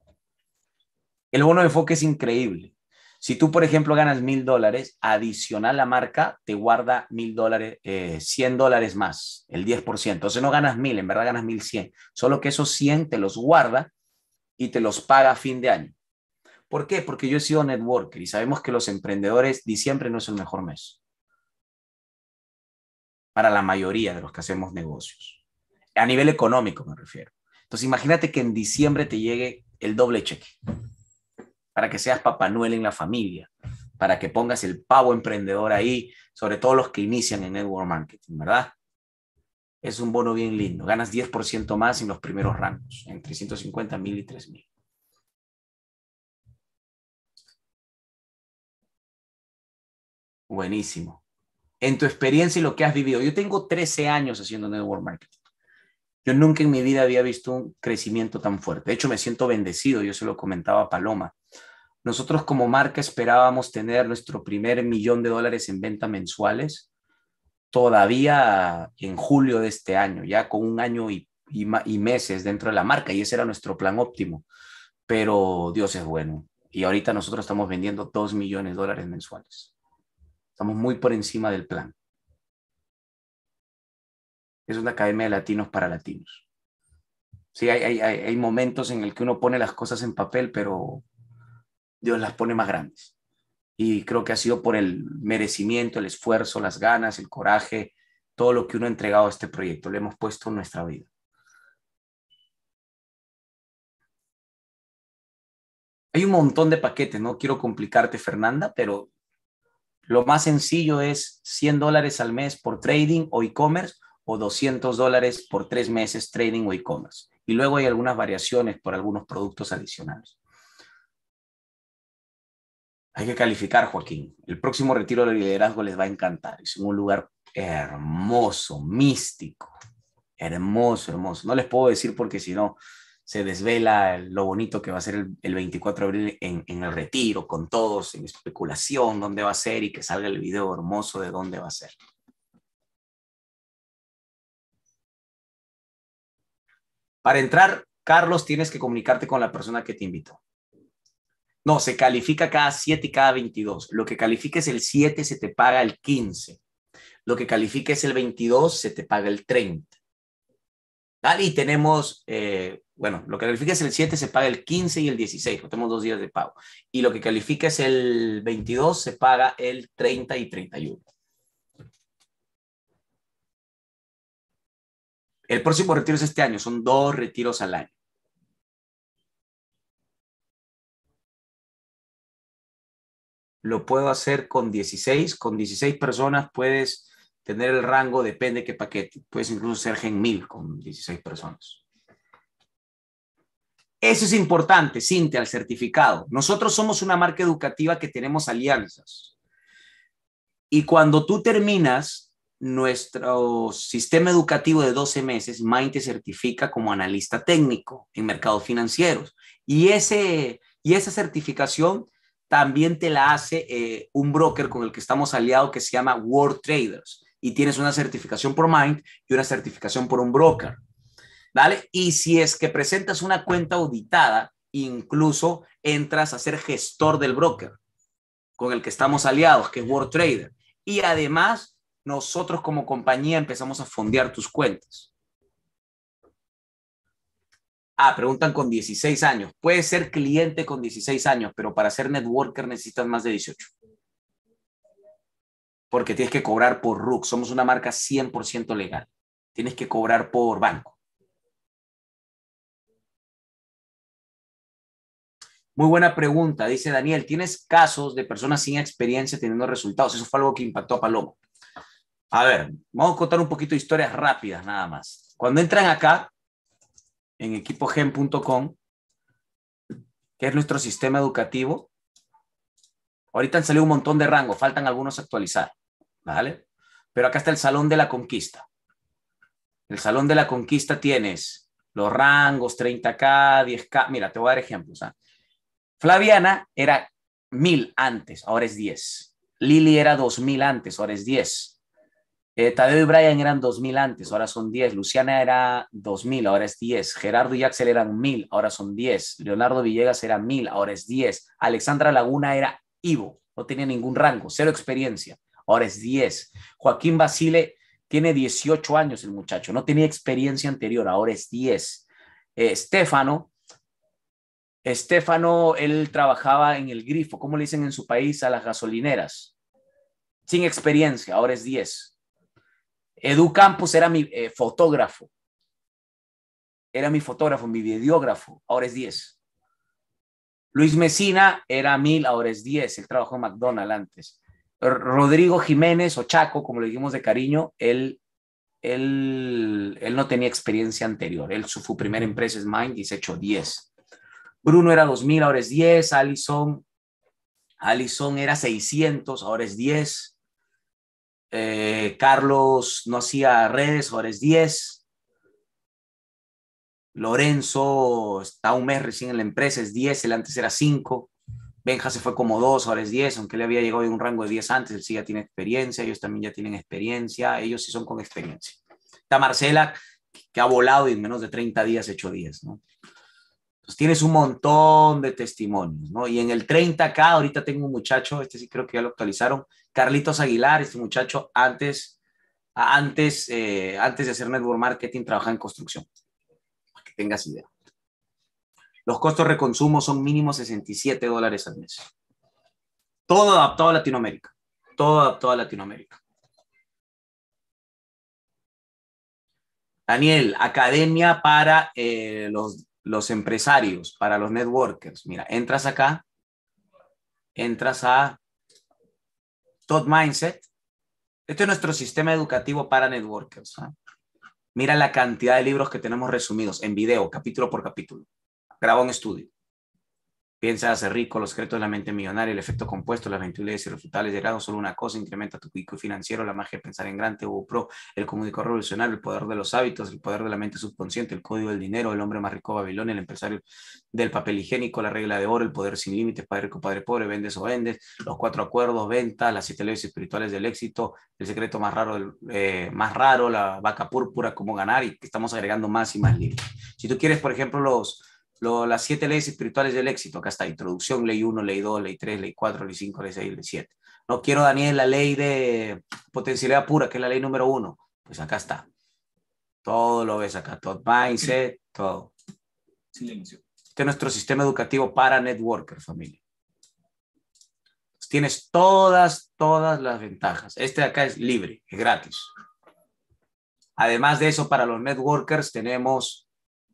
El bono de enfoque es increíble. Si tú, por ejemplo, ganas mil dólares, adicional a marca, te guarda mil dólares, eh, cien dólares más, el 10%. Entonces no ganas mil, en verdad ganas mil cien. Solo que esos cien te los guarda y te los paga a fin de año. ¿Por qué? Porque yo he sido networker y sabemos que los emprendedores, diciembre no es el mejor mes para la mayoría de los que hacemos negocios. A nivel económico me refiero. Entonces imagínate que en diciembre te llegue el doble cheque para que seas Papá Noel en la familia, para que pongas el pavo emprendedor ahí, sobre todo los que inician en network marketing, ¿verdad? Es un bono bien lindo. Ganas 10% más en los primeros rangos, entre 150 mil y 3 mil. Buenísimo en tu experiencia y lo que has vivido. Yo tengo 13 años haciendo network marketing. Yo nunca en mi vida había visto un crecimiento tan fuerte. De hecho, me siento bendecido. Yo se lo comentaba a Paloma. Nosotros como marca esperábamos tener nuestro primer millón de dólares en venta mensuales todavía en julio de este año, ya con un año y, meses dentro de la marca. Y ese era nuestro plan óptimo. Pero Dios es bueno. Y ahorita nosotros estamos vendiendo 2 millones de dólares mensuales. Estamos muy por encima del plan. Es una academia de latinos para latinos. Sí, hay, momentos en el que uno pone las cosas en papel, pero Dios las pone más grandes. Y creo que ha sido por el merecimiento, el esfuerzo, las ganas, el coraje, todo lo que uno ha entregado a este proyecto. Le hemos puesto en nuestra vida. Hay un montón de paquetes, no quiero complicarte, Fernanda, pero lo más sencillo es 100 dólares al mes por trading o e-commerce o 200 dólares por tres meses trading o e-commerce. Y luego hay algunas variaciones por algunos productos adicionales. Hay que calificar, Joaquín. El próximo retiro de liderazgo les va a encantar. Es un lugar hermoso, místico. Hermoso, hermoso. No les puedo decir porque si no, se desvela lo bonito que va a ser el, 24 de abril en, el retiro, con todos, en especulación, dónde va a ser y que salga el video hermoso de dónde va a ser. Para entrar, Carlos, tienes que comunicarte con la persona que te invitó. No, se califica cada 7 y cada 22. Lo que es el 7 se te paga el 15. Lo que es el 22 se te paga el 30 y tenemos, eh, bueno, lo que califica es el 7, se paga el 15 y el 16, tenemos dos días de pago. Y lo que califica es el 22, se paga el 30 y 31. El próximo retiro es este año, son dos retiros al año. Lo puedo hacer con 16, con 16 personas puedes tener el rango depende de qué paquete. Puedes incluso ser Gen 1000 con 16 personas. Eso es importante, Cintia, al certificado. Nosotros somos una marca educativa que tenemos alianzas. Y cuando tú terminas nuestro sistema educativo de 12 meses, Mind te certifica como analista técnico en mercados financieros. Y, ese, y esa certificación también te la hace eh, un broker con el que estamos aliados que se llama World Traders y tienes una certificación por Mind y una certificación por un broker. ¿Vale? Y si es que presentas una cuenta auditada, incluso entras a ser gestor del broker con el que estamos aliados, que es World Trader. Y además, nosotros como compañía empezamos a fondear tus cuentas. Ah, preguntan con 16 años. Puedes ser cliente con 16 años, pero para ser networker necesitas más de 18 porque tienes que cobrar por RUC. Somos una marca 100% legal. Tienes que cobrar por banco. Muy buena pregunta, dice Daniel. ¿Tienes casos de personas sin experiencia teniendo resultados? Eso fue algo que impactó a Palomo. A ver, vamos a contar un poquito de historias rápidas nada más. Cuando entran acá, en equipogen.com, que es nuestro sistema educativo, ahorita han salido un montón de rangos, faltan algunos actualizar. ¿vale? Pero acá está el Salón de la Conquista. El Salón de la Conquista tienes los rangos 30K, 10K. Mira, te voy a dar ejemplos. ¿ah? Flaviana era 1000 antes, ahora es 10. Lili era 2000 antes, ahora es 10. Eh, Tadeo y Brian eran 2000 antes, ahora son 10. Luciana era 2000, ahora es 10. Gerardo y Axel eran 1000, ahora son 10. Leonardo Villegas era 1000, ahora es 10. Alexandra Laguna era Ivo, no tenía ningún rango, cero experiencia ahora es 10. Joaquín Basile tiene 18 años el muchacho, no tenía experiencia anterior, ahora es 10. Estefano, eh, Estefano, él trabajaba en el grifo, ¿cómo le dicen en su país? A las gasolineras. Sin experiencia, ahora es 10. Edu Campos era mi eh, fotógrafo. Era mi fotógrafo, mi videógrafo, ahora es 10. Luis Mesina era mil, ahora es 10. Él trabajó en McDonald's antes. Rodrigo Jiménez o Chaco, como le dijimos de cariño, él, él, no tenía experiencia anterior. Él, su, primera empresa es Mind y se echó 10. Bruno era 2000, ahora es 10. Allison, Allison era 600, ahora es 10. Eh, Carlos no hacía redes, ahora es 10. Lorenzo está un mes recién en la empresa, es 10, el antes era 5. Benja se fue como dos, horas es diez, aunque le había llegado en un rango de diez antes, él sí ya tiene experiencia, ellos también ya tienen experiencia, ellos sí son con experiencia. Está Marcela, que ha volado en menos de 30 días hecho 10, ¿no? Entonces tienes un montón de testimonios, ¿no? Y en el 30K, ahorita tengo un muchacho, este sí creo que ya lo actualizaron, Carlitos Aguilar, este muchacho antes, antes, eh, antes de hacer network marketing, trabajaba en construcción, para que tengas idea. Los costos de consumo son mínimo 67 dólares al mes. Todo adaptado a Latinoamérica. Todo adaptado a Latinoamérica. Daniel, academia para eh, los, los empresarios, para los networkers. Mira, entras acá, entras a Top Mindset. Este es nuestro sistema educativo para networkers. ¿ah? Mira la cantidad de libros que tenemos resumidos en video, capítulo por capítulo graba un estudio. Piensa hacer rico, los secretos de la mente millonaria, el efecto compuesto, las 21 leyes los de grado, solo una cosa, incrementa tu pico financiero, la magia de pensar en grande, o Pro, el comunicador revolucionario, el poder de los hábitos, el poder de la mente subconsciente, el código del dinero, el hombre más rico de Babilonia, el empresario del papel higiénico, la regla de oro, el poder sin límites, padre rico, padre pobre, vendes o vendes, los cuatro acuerdos, ventas, las siete leyes espirituales del éxito, el secreto más raro, eh, más raro, la vaca púrpura, cómo ganar, y estamos agregando más y más libros. Si tú quieres, por ejemplo, los las siete leyes espirituales del éxito, acá está, introducción, ley 1, ley 2, ley 3, ley 4, ley 5, ley 6, ley 7. No quiero, Daniel, la ley de potencialidad pura, que es la ley número 1. Pues acá está. Todo lo ves acá, todo mindset, todo. Silencio. Este es nuestro sistema educativo para networkers, familia. Pues tienes todas, todas las ventajas. Este acá es libre, es gratis. Además de eso, para los networkers tenemos,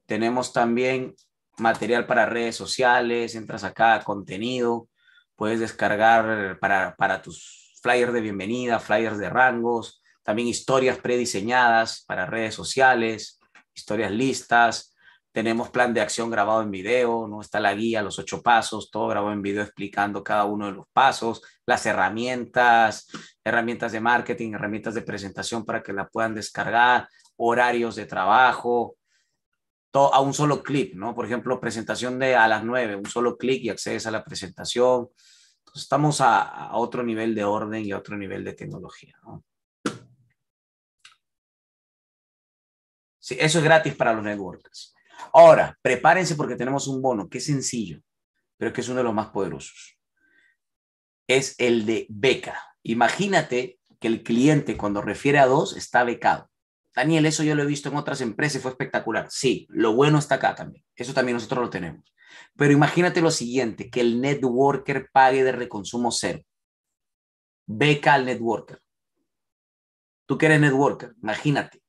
tenemos también material para redes sociales, entras acá, contenido, puedes descargar para, tus flyers de bienvenida, flyers de rangos, también historias prediseñadas para redes sociales, historias listas, tenemos plan de acción grabado en video, ¿no? Está la guía, los ocho pasos, todo grabado en video explicando cada uno de los pasos, las herramientas, herramientas de marketing, herramientas de presentación para que la puedan descargar, horarios de trabajo, todo, a un solo clic, ¿no? Por ejemplo, presentación de a las 9, un solo clic y accedes a la presentación. Entonces, estamos a, otro nivel de orden y a otro nivel de tecnología, ¿no? Sí, eso es gratis para los networkers. Ahora, prepárense porque tenemos un bono que es sencillo, pero que es uno de los más poderosos. Es el de beca. Imagínate que el cliente cuando refiere a dos está becado. Daniel, eso yo lo he visto en otras empresas y fue espectacular. Sí, lo bueno está acá también. Eso también nosotros lo tenemos. Pero imagínate lo siguiente, que el networker pague de reconsumo cero. Beca al networker. Tú que eres networker, imagínate.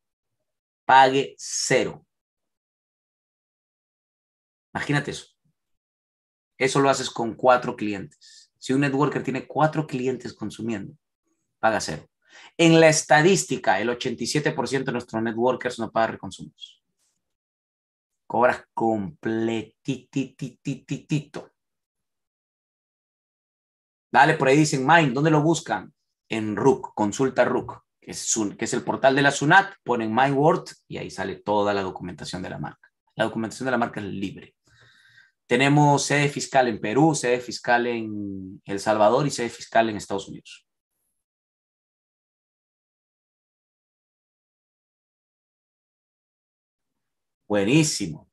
Pague cero. Imagínate eso. Eso lo haces con cuatro clientes. Si un networker tiene cuatro clientes consumiendo, paga cero. En la estadística, el 87% de nuestros networkers no paga reconsumos. Cobras completitititito. Dale, por ahí dicen, Mind, ¿dónde lo buscan? En RUC, consulta RUC, que es, que es el portal de la SUNAT, ponen MyWord y ahí sale toda la documentación de la marca. La documentación de la marca es libre. Tenemos sede fiscal en Perú, sede fiscal en El Salvador y sede fiscal en Estados Unidos. Buenísimo.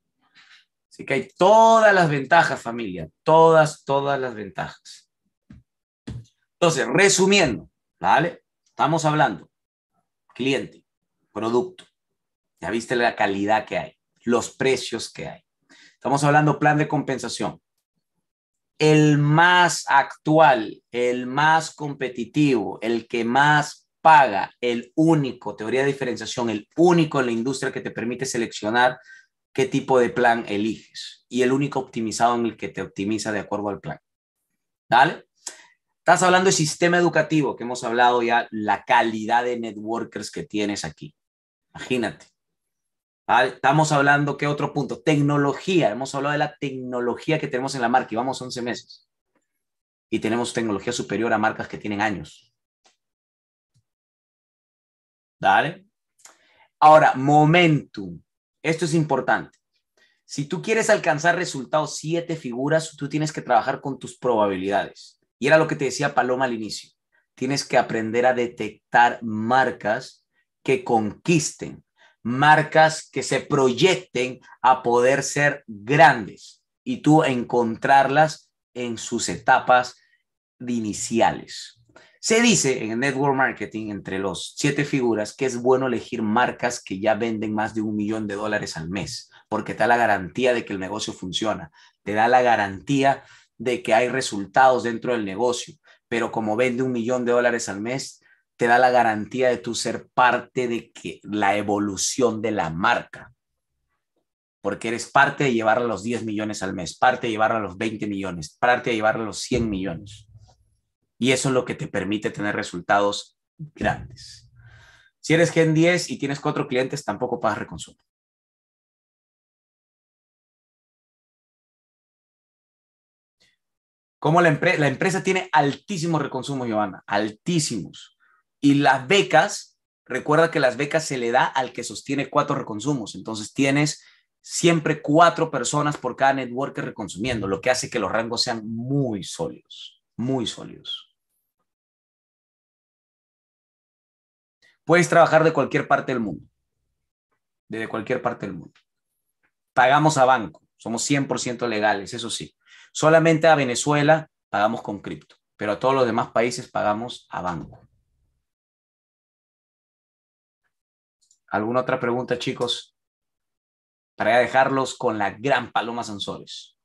Así que hay todas las ventajas, familia. Todas, todas las ventajas. Entonces, resumiendo, ¿vale? Estamos hablando. Cliente, producto. Ya viste la calidad que hay, los precios que hay. Estamos hablando plan de compensación. El más actual, el más competitivo, el que más paga el único, teoría de diferenciación, el único en la industria que te permite seleccionar qué tipo de plan eliges y el único optimizado en el que te optimiza de acuerdo al plan. ¿Dale? Estás hablando del sistema educativo, que hemos hablado ya, la calidad de networkers que tienes aquí. Imagínate. Estamos hablando, ¿qué otro punto? Tecnología. Hemos hablado de la tecnología que tenemos en la marca y vamos 11 meses. Y tenemos tecnología superior a marcas que tienen años. Dale. Ahora, momentum. Esto es importante. Si tú quieres alcanzar resultados siete figuras, tú tienes que trabajar con tus probabilidades. Y era lo que te decía Paloma al inicio. Tienes que aprender a detectar marcas que conquisten, marcas que se proyecten a poder ser grandes y tú encontrarlas en sus etapas iniciales. Se dice en el network marketing, entre los siete figuras, que es bueno elegir marcas que ya venden más de un millón de dólares al mes, porque te da la garantía de que el negocio funciona, te da la garantía de que hay resultados dentro del negocio, pero como vende un millón de dólares al mes, te da la garantía de tú ser parte de que la evolución de la marca, porque eres parte de llevar a los 10 millones al mes, parte de llevar a los 20 millones, parte de llevar a los 100 millones. Y eso es lo que te permite tener resultados grandes. Si eres Gen 10 y tienes cuatro clientes, tampoco pagas reconsumo. Como la, la empresa tiene altísimos reconsumos, Giovanna, altísimos. Y las becas, recuerda que las becas se le da al que sostiene cuatro reconsumos. Entonces tienes siempre cuatro personas por cada networker reconsumiendo, lo que hace que los rangos sean muy sólidos, muy sólidos. Puedes trabajar de cualquier parte del mundo. Desde cualquier parte del mundo. Pagamos a banco. Somos 100% legales, eso sí. Solamente a Venezuela pagamos con cripto, pero a todos los demás países pagamos a banco. ¿Alguna otra pregunta, chicos? Para dejarlos con la gran Paloma Sansores.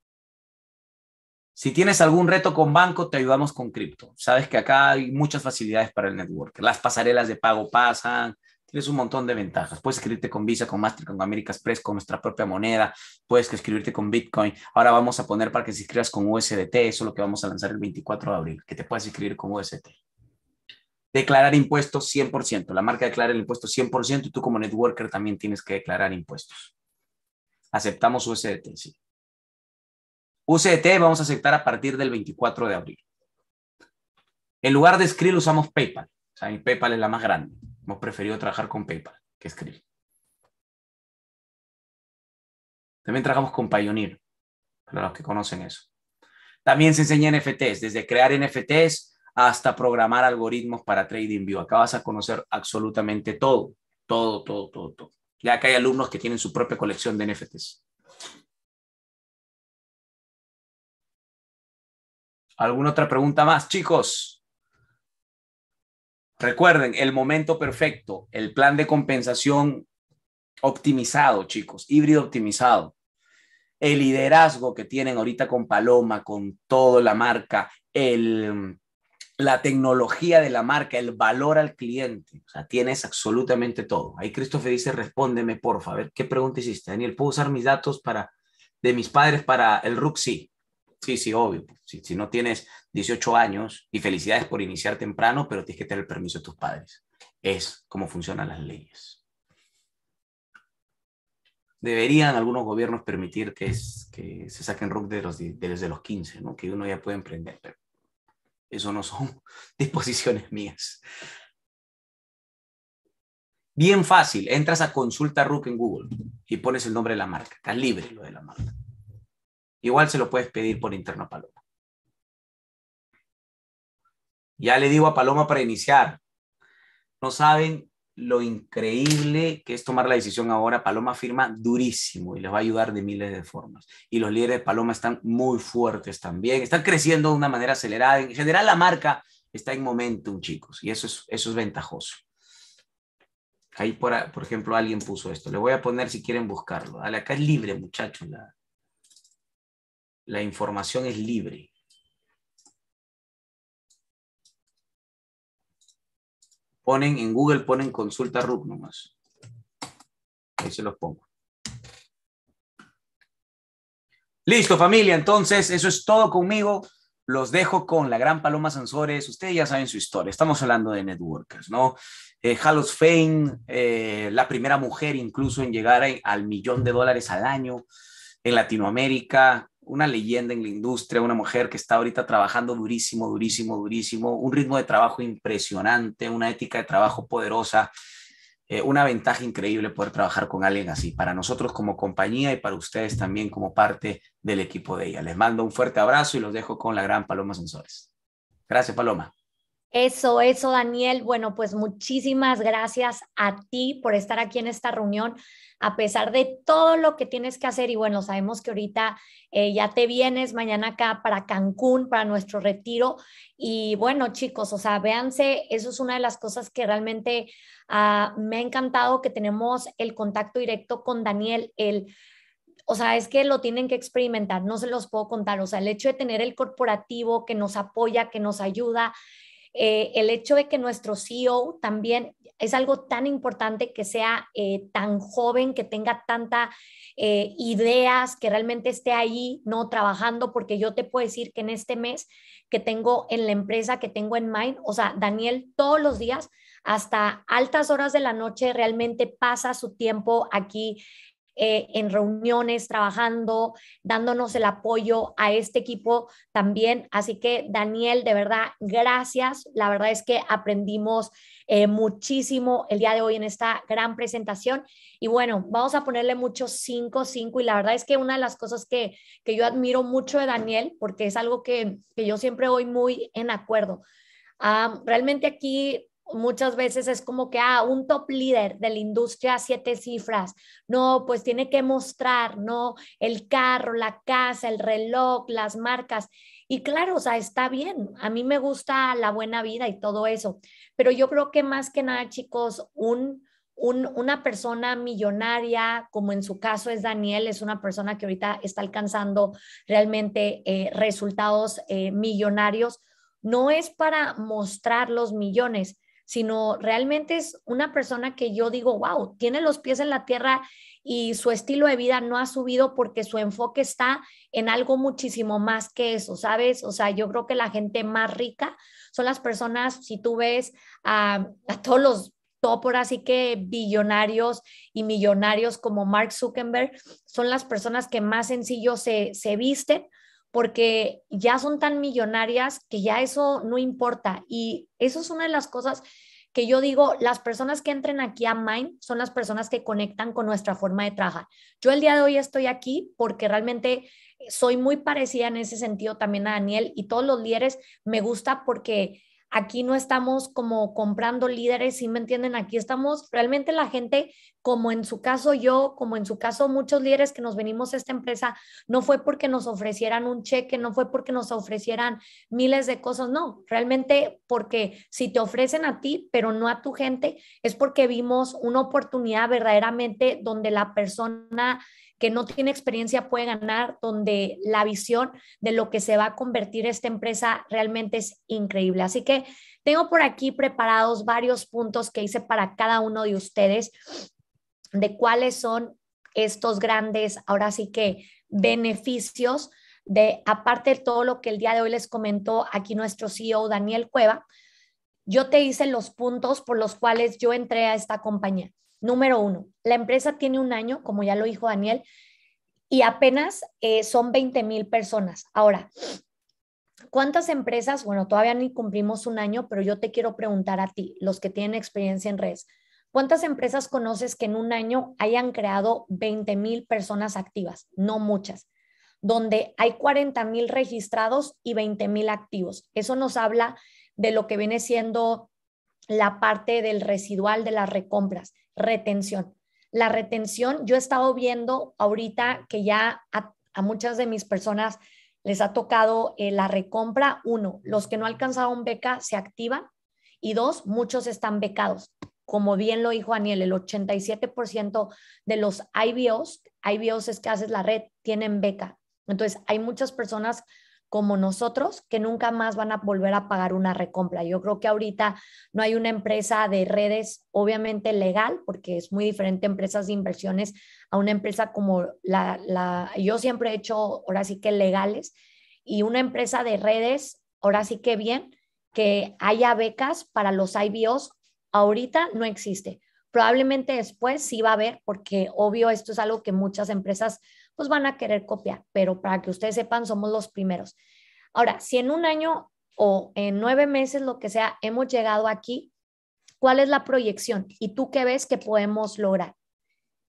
Si tienes algún reto con banco, te ayudamos con cripto. Sabes que acá hay muchas facilidades para el network. Las pasarelas de pago pasan, tienes un montón de ventajas. Puedes escribirte con Visa, con Master, con América, Express, con nuestra propia moneda, puedes escribirte con Bitcoin. Ahora vamos a poner para que se inscribas con USDT, eso es lo que vamos a lanzar el 24 de abril, que te puedas inscribir con USDT. Declarar impuestos 100%. La marca declara el impuesto 100% y tú como networker también tienes que declarar impuestos. Aceptamos USDT, sí. UCT vamos a aceptar a partir del 24 de abril. En lugar de Skrill usamos PayPal. PayPal es la más grande. Hemos preferido trabajar con PayPal que Skrill. También trabajamos con Payoneer. para los que conocen eso. También se enseña NFTs, desde crear NFTs hasta programar algoritmos para TradingView. Acá vas a conocer absolutamente todo, todo, todo, todo, todo. Ya que hay alumnos que tienen su propia colección de NFTs. ¿Alguna otra pregunta más, chicos? Recuerden, el momento perfecto, el plan de compensación optimizado, chicos, híbrido optimizado. El liderazgo que tienen ahorita con Paloma, con toda la marca, el, la tecnología de la marca, el valor al cliente. O sea, tienes absolutamente todo. Ahí Christopher dice, respóndeme, por favor. ¿Qué pregunta hiciste, Daniel? ¿Puedo usar mis datos para, de mis padres para el RUCSI? Sí, sí, obvio. Si, no tienes 18 años, y felicidades por iniciar temprano, pero tienes que tener el permiso de tus padres. Es como funcionan las leyes. Deberían algunos gobiernos permitir que, se saquen RUC de los, desde los 15, ¿no? que uno ya puede emprender, pero eso no son disposiciones mías. Bien fácil, entras a consulta RUC en Google y pones el nombre de la marca, Calibre lo de la marca. Igual se lo puedes pedir por interno a Paloma. Ya le digo a Paloma para iniciar. No saben lo increíble que es tomar la decisión ahora. Paloma firma durísimo y les va a ayudar de miles de formas. Y los líderes de Paloma están muy fuertes también. Están creciendo de una manera acelerada. En general, la marca está en momentum, chicos. Y eso es, eso es ventajoso. Ahí, por, por ejemplo, alguien puso esto. Le voy a poner si quieren buscarlo. Dale, acá es libre, muchachos, la, la información es libre. Ponen en Google, ponen consulta RUC nomás. Ahí se los pongo. Listo, familia. Entonces, eso es todo conmigo. Los dejo con la gran Paloma Sansores. Ustedes ya saben su historia. Estamos hablando de networkers, ¿no? Eh, Halos Fame, eh, la primera mujer incluso en llegar al millón de dólares al año en Latinoamérica, una leyenda en la industria, una mujer que está ahorita trabajando durísimo, durísimo, durísimo, un ritmo de trabajo impresionante, una ética de trabajo poderosa, eh, una ventaja increíble poder trabajar con alguien así, para nosotros como compañía y para ustedes también como parte del equipo de ella. Les mando un fuerte abrazo y los dejo con la gran Paloma Sensores. Gracias, Paloma. Eso, eso, Daniel. Bueno, pues muchísimas gracias a ti por estar aquí en esta reunión, a pesar de todo lo que tienes que hacer. Y bueno, sabemos que ahorita eh, ya te vienes mañana acá para Cancún, para nuestro retiro. Y bueno, chicos, o sea, véanse, eso es una de las cosas que realmente ah, me ha encantado que tenemos el contacto directo con Daniel, el o sea, es que lo tienen que experimentar, no se los puedo contar, o sea, el hecho de tener el corporativo que nos apoya, que nos ayuda, eh, el hecho de que nuestro CEO también es algo tan importante que sea eh, tan joven, que tenga tanta eh, ideas, que realmente esté ahí, no trabajando, porque yo te puedo decir que en este mes que tengo en la empresa, que tengo en Mind, o sea, Daniel todos los días hasta altas horas de la noche realmente pasa su tiempo aquí eh, en reuniones, trabajando, dándonos el apoyo a este equipo también. Así que, Daniel, de verdad, gracias. La verdad es que aprendimos eh, muchísimo el día de hoy en esta gran presentación. Y bueno, vamos a ponerle mucho 5, 5. Y la verdad es que una de las cosas que, que yo admiro mucho de Daniel, porque es algo que, que yo siempre voy muy en acuerdo. Ah, realmente aquí muchas veces es como que, ah, un top líder de la industria, siete cifras, no, pues tiene que mostrar, ¿no? El carro, la casa, el reloj, las marcas. Y claro, o sea, está bien, a mí me gusta la buena vida y todo eso, pero yo creo que más que nada, chicos, un... una persona millonaria, como en su caso es Daniel, es una persona que ahorita está alcanzando realmente eh, resultados eh, millonarios, no es para mostrar los millones, sino realmente es una persona que yo digo, wow, tiene los pies en la tierra y su estilo de vida no ha subido porque su enfoque está en algo muchísimo más que eso, ¿sabes? O sea, yo creo que la gente más rica son las personas, si tú ves a, todos los todo así que billonarios y millonarios como Mark Zuckerberg son las personas que más sencillo se, se visten porque ya son tan millonarias que ya eso no importa. Y eso es una de las cosas que yo digo, las personas que entren aquí a Mind son las personas que conectan con nuestra forma de trabajar. Yo el día de hoy estoy aquí porque realmente soy muy parecida en ese sentido también a Daniel y todos los líderes me gusta porque Aquí no estamos como comprando líderes, si me entienden? Aquí estamos realmente la gente, como en su caso yo, como en su caso muchos líderes que nos venimos a esta empresa, no fue porque nos ofrecieran un cheque, no fue porque nos ofrecieran miles de cosas, no, realmente porque si te ofrecen a ti, pero no a tu gente, es porque vimos una oportunidad verdaderamente donde la persona que no tiene experiencia puede ganar, donde la visión de lo que se va a convertir esta empresa realmente es increíble. Así que tengo por aquí preparados varios puntos que hice para cada uno de ustedes de cuáles son estos grandes, ahora sí que beneficios de, aparte de todo lo que el día de hoy les comentó aquí nuestro CEO Daniel Cueva, yo te hice los puntos por los cuales yo entré a esta compañía. Número uno, la empresa tiene un año, como ya lo dijo Daniel, y apenas eh, son 20 mil personas. Ahora, ¿cuántas empresas? Bueno, todavía ni cumplimos un año, pero yo te quiero preguntar a ti, los que tienen experiencia en redes, ¿cuántas empresas conoces que en un año hayan creado 20 mil personas activas? No muchas donde hay 40 mil registrados y 20 mil activos. Eso nos habla de lo que viene siendo la parte del residual de las recompras retención. La retención, yo he estado viendo ahorita que ya a, muchas de mis personas les ha tocado eh, la recompra. Uno, los que no alcanzaron beca se activan. Y dos, muchos están becados. Como bien lo dijo Daniel, el 87% de los IBOs, IBOs es que haces la red, tienen beca. Entonces, hay muchas personas como nosotros que nunca más van a volver a pagar una recompra. Yo creo que ahorita no hay una empresa de redes, obviamente legal, porque es muy diferente empresas de inversiones a una empresa como la, la yo siempre he hecho, ahora sí que legales, y una empresa de redes, ahora sí que bien, que haya becas para los IBOs, ahorita no existe. Probablemente después sí va a haber, porque obvio esto es algo que muchas empresas pues van a querer copiar, pero para que ustedes sepan, somos los primeros. Ahora, si en un año o en nueve meses, lo que sea, hemos llegado aquí, ¿cuál es la proyección? ¿Y tú qué ves que podemos lograr?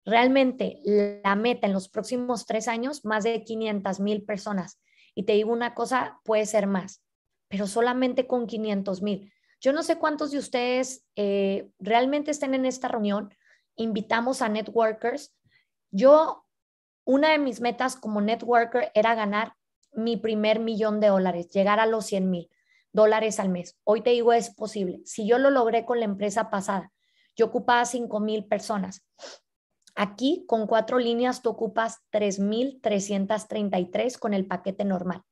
Realmente la meta en los próximos tres años, más de 500 mil personas. Y te digo una cosa, puede ser más, pero solamente con 500 mil. Yo no sé cuántos de ustedes eh, realmente estén en esta reunión. Invitamos a networkers. Yo una de mis metas como networker era ganar mi primer millón de dólares, llegar a los 100 mil dólares al mes. Hoy te digo, es posible. Si yo lo logré con la empresa pasada, yo ocupaba 5 mil personas. Aquí, con cuatro líneas, tú ocupas 3,333 con el paquete normal.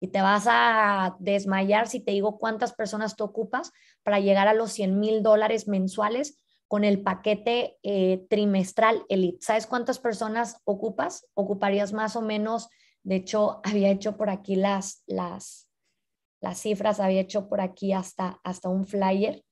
Y te vas a desmayar si te digo cuántas personas tú ocupas para llegar a los 100 mil dólares mensuales con el paquete eh, trimestral Elite. ¿Sabes cuántas personas ocupas? Ocuparías más o menos, de hecho, había hecho por aquí las, las, las cifras, había hecho por aquí hasta, hasta un flyer,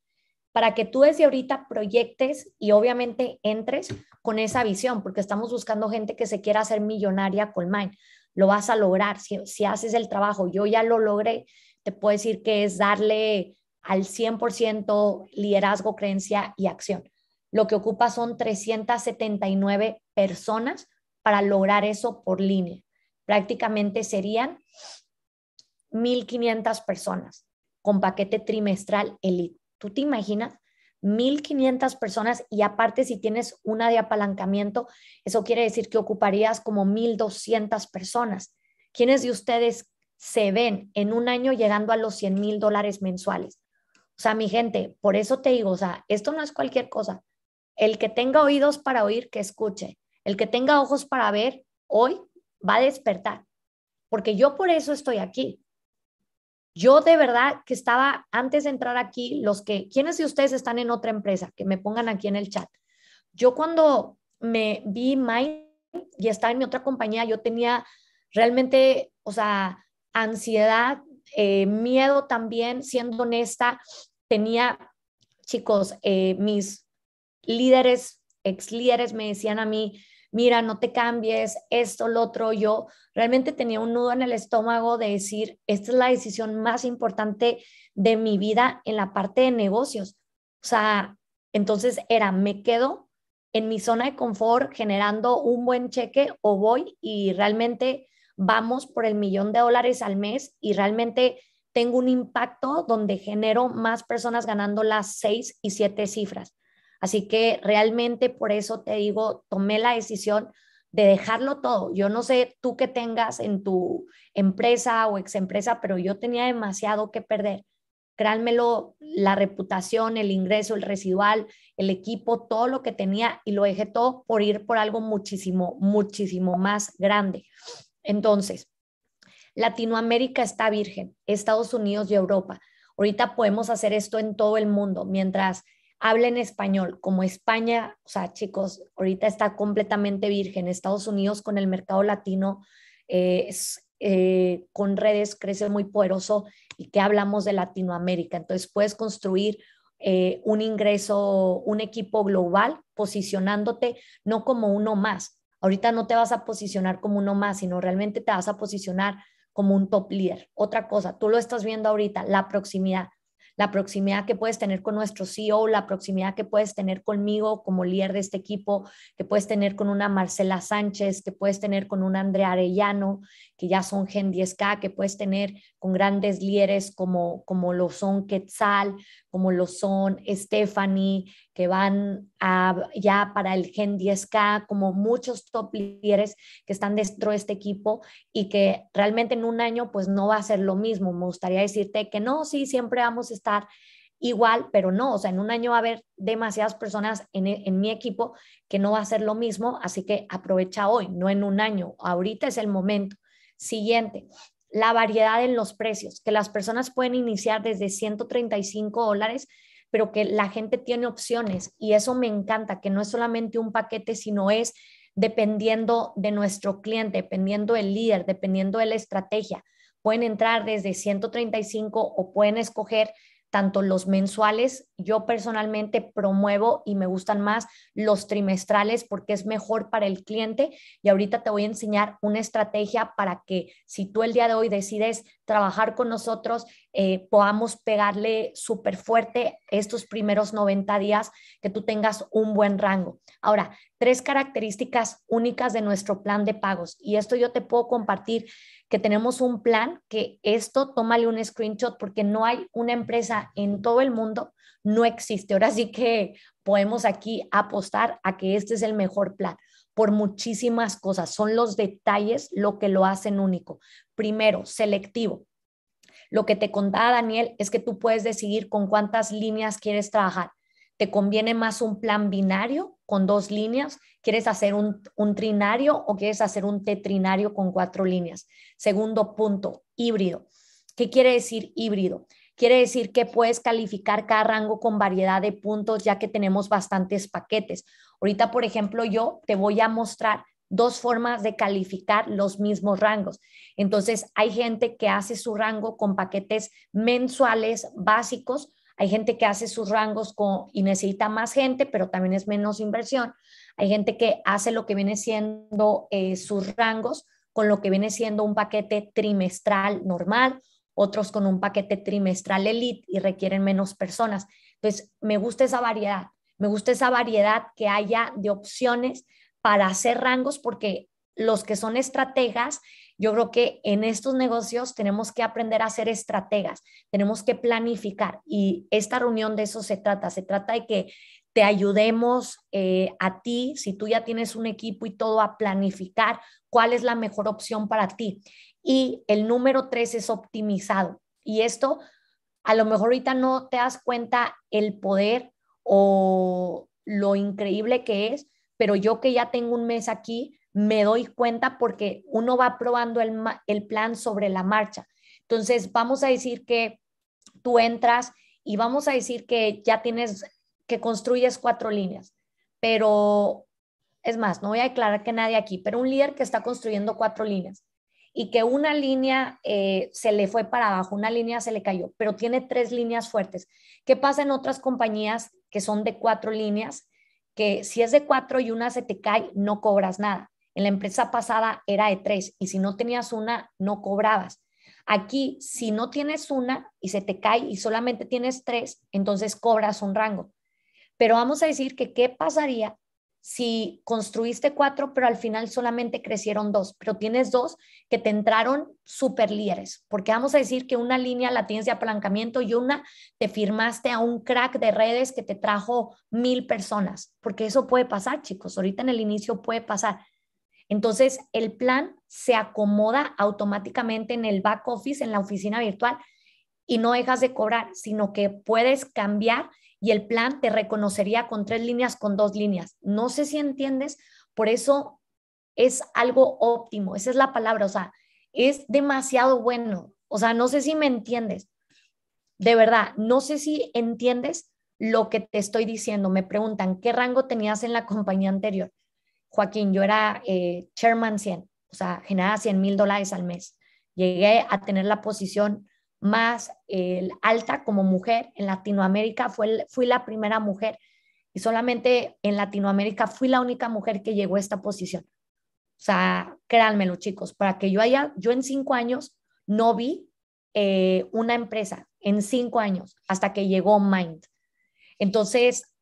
para que tú desde ahorita proyectes y obviamente entres con esa visión, porque estamos buscando gente que se quiera hacer millonaria con Mind. Lo vas a lograr si, si haces el trabajo. Yo ya lo logré. Te puedo decir que es darle al 100% liderazgo, creencia y acción lo que ocupa son 379 personas para lograr eso por línea. Prácticamente serían 1.500 personas con paquete trimestral elite. ¿Tú te imaginas? 1.500 personas y aparte si tienes una de apalancamiento, eso quiere decir que ocuparías como 1.200 personas. ¿Quiénes de ustedes se ven en un año llegando a los 100,000 dólares mensuales? O sea, mi gente, por eso te digo, o sea, esto no es cualquier cosa. El que tenga oídos para oír, que escuche. El que tenga ojos para ver, hoy va a despertar. Porque yo por eso estoy aquí. Yo de verdad que estaba antes de entrar aquí, los que, ¿quiénes de ustedes están en otra empresa? Que me pongan aquí en el chat. Yo cuando me vi Mind y estaba en mi otra compañía, yo tenía realmente, o sea, ansiedad, eh, miedo también, siendo honesta, tenía, chicos, eh, mis líderes, ex líderes me decían a mí, mira, no te cambies, esto, lo otro. Yo realmente tenía un nudo en el estómago de decir, esta es la decisión más importante de mi vida en la parte de negocios. O sea, entonces era, me quedo en mi zona de confort generando un buen cheque o voy y realmente vamos por el millón de dólares al mes y realmente tengo un impacto donde genero más personas ganando las seis y siete cifras. Así que realmente por eso te digo, tomé la decisión de dejarlo todo. Yo no sé tú qué tengas en tu empresa o ex empresa, pero yo tenía demasiado que perder. Créanmelo, la reputación, el ingreso, el residual, el equipo, todo lo que tenía y lo dejé todo por ir por algo muchísimo, muchísimo más grande. Entonces, Latinoamérica está virgen, Estados Unidos y Europa. Ahorita podemos hacer esto en todo el mundo, mientras hablen español, como España, o sea, chicos, ahorita está completamente virgen. Estados Unidos con el mercado latino eh, eh, con redes crece muy poderoso y que hablamos de Latinoamérica. Entonces puedes construir eh, un ingreso, un equipo global, posicionándote no como uno más. Ahorita no te vas a posicionar como uno más, sino realmente te vas a posicionar como un top leader Otra cosa, tú lo estás viendo ahorita, la proximidad la proximidad que puedes tener con nuestro CEO, la proximidad que puedes tener conmigo como líder de este equipo, que puedes tener con una Marcela Sánchez, que puedes tener con un Andrea Arellano, que ya son Gen 10K, que puedes tener con grandes líderes como, como lo son Quetzal, como lo son Stephanie, que van a, ya para el Gen 10K, como muchos top líderes que están dentro de este equipo y que realmente en un año pues no va a ser lo mismo. Me gustaría decirte que no, sí, siempre vamos a estar igual, pero no, o sea, en un año va a haber demasiadas personas en, en, mi equipo que no va a ser lo mismo, así que aprovecha hoy, no en un año, ahorita es el momento. Siguiente, la variedad en los precios, que las personas pueden iniciar desde 135 dólares, pero que la gente tiene opciones y eso me encanta, que no es solamente un paquete, sino es dependiendo de nuestro cliente, dependiendo del líder, dependiendo de la estrategia. Pueden entrar desde 135 o pueden escoger tanto los mensuales, yo personalmente promuevo y me gustan más los trimestrales porque es mejor para el cliente y ahorita te voy a enseñar una estrategia para que si tú el día de hoy decides trabajar con nosotros, eh, podamos pegarle súper fuerte estos primeros 90 días, que tú tengas un buen rango. Ahora, tres características únicas de nuestro plan de pagos. Y esto yo te puedo compartir que tenemos un plan que esto, tómale un screenshot porque no hay una empresa en todo el mundo, no existe. Ahora sí que podemos aquí apostar a que este es el mejor plan por muchísimas cosas. Son los detalles lo que lo hacen único. Primero, selectivo. Lo que te contaba Daniel es que tú puedes decidir con cuántas líneas quieres trabajar. ¿Te conviene más un plan binario con dos líneas? ¿Quieres hacer un, un trinario o quieres hacer un tetrinario con cuatro líneas? Segundo punto, híbrido. ¿Qué quiere decir híbrido? Quiere decir que puedes calificar cada rango con variedad de puntos ya que tenemos bastantes paquetes. Ahorita, por ejemplo, yo te voy a mostrar dos formas de calificar los mismos rangos. Entonces, hay gente que hace su rango con paquetes mensuales básicos, hay gente que hace sus rangos con, y necesita más gente, pero también es menos inversión. Hay gente que hace lo que viene siendo eh, sus rangos con lo que viene siendo un paquete trimestral normal otros con un paquete trimestral elite y requieren menos personas. Entonces, me gusta esa variedad, me gusta esa variedad que haya de opciones para hacer rangos porque los que son estrategas, yo creo que en estos negocios tenemos que aprender a ser estrategas, tenemos que planificar y esta reunión de eso se trata, se trata de que te ayudemos eh, a ti, si tú ya tienes un equipo y todo, a planificar cuál es la mejor opción para ti. Y el número tres es optimizado. Y esto, a lo mejor ahorita no te das cuenta el poder o lo increíble que es, pero yo que ya tengo un mes aquí, me doy cuenta porque uno va probando el, el plan sobre la marcha. Entonces, vamos a decir que tú entras y vamos a decir que ya tienes, que construyes cuatro líneas, pero es más, no voy a declarar que nadie aquí, pero un líder que está construyendo cuatro líneas y que una línea eh, se le fue para abajo, una línea se le cayó, pero tiene tres líneas fuertes. ¿Qué pasa en otras compañías que son de cuatro líneas? Que si es de cuatro y una se te cae, no cobras nada. En la empresa pasada era de tres y si no tenías una, no cobrabas. Aquí, si no tienes una y se te cae y solamente tienes tres, entonces cobras un rango. Pero vamos a decir que qué pasaría si construiste cuatro, pero al final solamente crecieron dos, pero tienes dos que te entraron super líderes, porque vamos a decir que una línea la tienes de apalancamiento y una te firmaste a un crack de redes que te trajo mil personas, porque eso puede pasar, chicos, ahorita en el inicio puede pasar. Entonces, el plan se acomoda automáticamente en el back office, en la oficina virtual, y no dejas de cobrar, sino que puedes cambiar y el plan te reconocería con tres líneas, con dos líneas. No sé si entiendes, por eso es algo óptimo, esa es la palabra, o sea, es demasiado bueno, o sea, no sé si me entiendes, de verdad, no sé si entiendes lo que te estoy diciendo. Me preguntan, ¿qué rango tenías en la compañía anterior? Joaquín, yo era eh, chairman 100, o sea, generaba 100 mil dólares al mes. Llegué a tener la posición más alta como mujer en Latinoamérica. Fue, fui la primera mujer y solamente en Latinoamérica fui la única mujer que llegó a esta posición. O sea, créanmelo chicos, para que yo haya, yo en cinco años no vi eh, una empresa, en cinco años, hasta que llegó Mind. Entonces,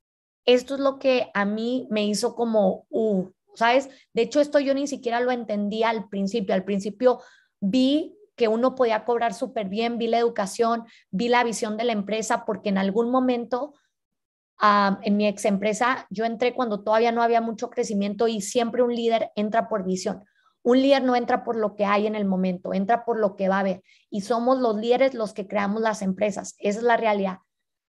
esto es lo que a mí me hizo como, uh, ¿sabes? De hecho, esto yo ni siquiera lo entendía al principio. Al principio vi que uno podía cobrar súper bien, vi la educación, vi la visión de la empresa, porque en algún momento ah, en mi ex empresa yo entré cuando todavía no había mucho crecimiento y siempre un líder entra por visión. Un líder no entra por lo que hay en el momento, entra por lo que va a haber. Y somos los líderes los que creamos las empresas. Esa es la realidad.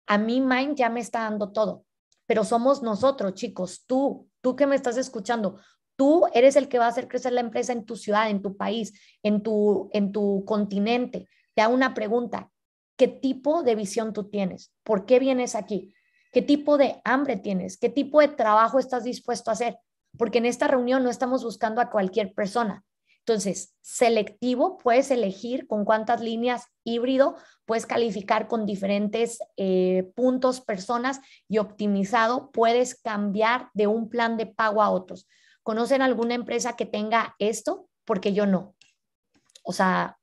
A mí Mind ya me está dando todo, pero somos nosotros, chicos, tú, tú que me estás escuchando, Tú eres el que va a hacer crecer la empresa en tu ciudad, en tu país, en tu, en tu continente. Te hago una pregunta. ¿Qué tipo de visión tú tienes? ¿Por qué vienes aquí? ¿Qué tipo de hambre tienes? ¿Qué tipo de trabajo estás dispuesto a hacer? Porque en esta reunión no estamos buscando a cualquier persona. Entonces, selectivo, puedes elegir con cuántas líneas híbrido, puedes calificar con diferentes eh, puntos, personas y optimizado, puedes cambiar de un plan de pago a otros. ¿Conocen alguna empresa que tenga esto? Porque yo no. O sea,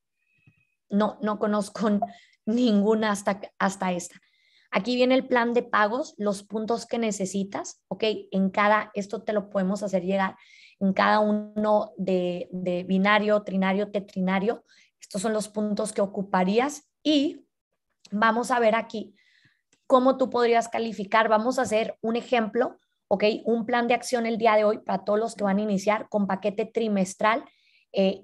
no, no conozco ninguna hasta, hasta esta. Aquí viene el plan de pagos, los puntos que necesitas, ¿ok? En cada, esto te lo podemos hacer llegar en cada uno de, de binario, trinario, tetrinario. Estos son los puntos que ocuparías y vamos a ver aquí cómo tú podrías calificar. Vamos a hacer un ejemplo ok, un plan de acción el día de hoy para todos los que van a iniciar con paquete trimestral eh,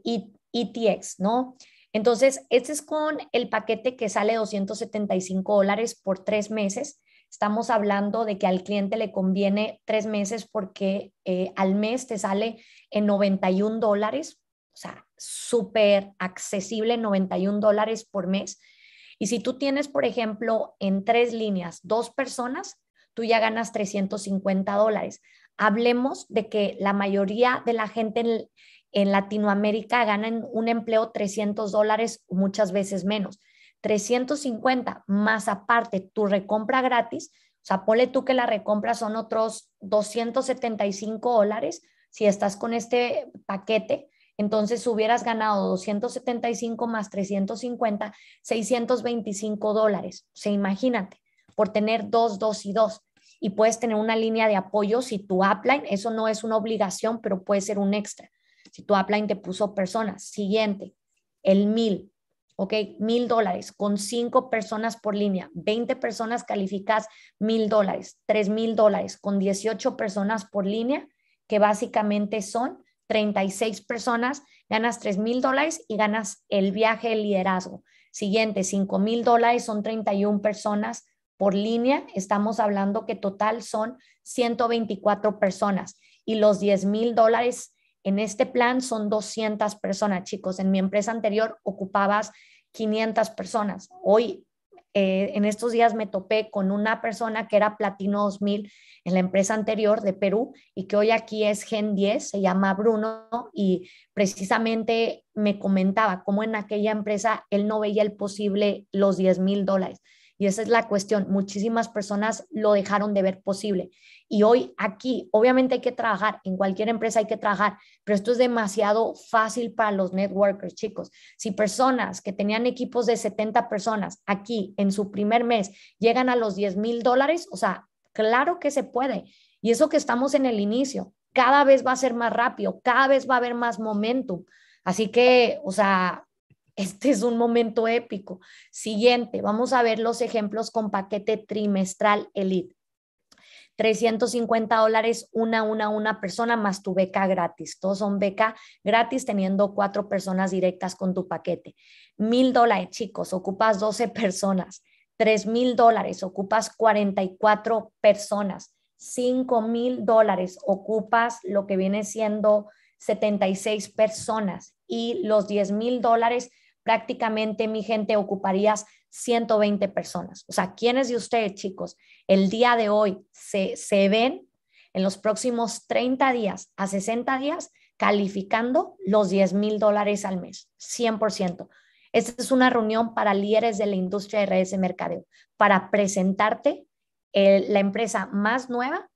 ETX, ¿no? Entonces, este es con el paquete que sale 275 dólares por tres meses. Estamos hablando de que al cliente le conviene tres meses porque eh, al mes te sale en 91 dólares, o sea, súper accesible, 91 dólares por mes. Y si tú tienes, por ejemplo, en tres líneas, dos personas, tú ya ganas 350 dólares. Hablemos de que la mayoría de la gente en, Latinoamérica gana en un empleo 300 dólares, muchas veces menos. 350 más aparte tu recompra gratis, o sea, ponle tú que la recompra son otros 275 dólares si estás con este paquete. Entonces hubieras ganado 275 más 350, 625 dólares. O sea, imagínate por tener dos, dos y dos. Y puedes tener una línea de apoyo si tu upline, eso no es una obligación, pero puede ser un extra. Si tu upline te puso personas, siguiente, el mil, ¿ok? Mil dólares con cinco personas por línea, 20 personas calificas mil dólares, tres mil dólares con 18 personas por línea, que básicamente son 36 personas, ganas tres mil dólares y ganas el viaje, de liderazgo. Siguiente, cinco mil dólares son 31 personas, por línea, estamos hablando que total son 124 personas y los 10 mil dólares en este plan son 200 personas, chicos. En mi empresa anterior ocupabas 500 personas. Hoy, eh, en estos días, me topé con una persona que era Platino 2000 en la empresa anterior de Perú y que hoy aquí es Gen 10, se llama Bruno y precisamente me comentaba cómo en aquella empresa él no veía el posible los 10 mil dólares. Y esa es la cuestión. Muchísimas personas lo dejaron de ver posible. Y hoy aquí, obviamente hay que trabajar, en cualquier empresa hay que trabajar, pero esto es demasiado fácil para los networkers, chicos. Si personas que tenían equipos de 70 personas aquí en su primer mes llegan a los 10 mil dólares, o sea, claro que se puede. Y eso que estamos en el inicio, cada vez va a ser más rápido, cada vez va a haber más momentum. Así que, o sea, este es un momento épico. Siguiente, vamos a ver los ejemplos con paquete trimestral Elite. 350 dólares una, una, una persona más tu beca gratis. Todos son beca gratis teniendo cuatro personas directas con tu paquete. Mil dólares, chicos, ocupas 12 personas. Tres mil dólares, ocupas 44 personas. Cinco mil dólares, ocupas lo que viene siendo 76 personas. Y los 10 mil dólares prácticamente mi gente ocuparías 120 personas. O sea, ¿quiénes de ustedes, chicos, el día de hoy se, ven en los próximos 30 días a 60 días calificando los 10 mil dólares al mes? 100%. Esta es una reunión para líderes de la industria de redes de mercadeo, para presentarte la empresa más nueva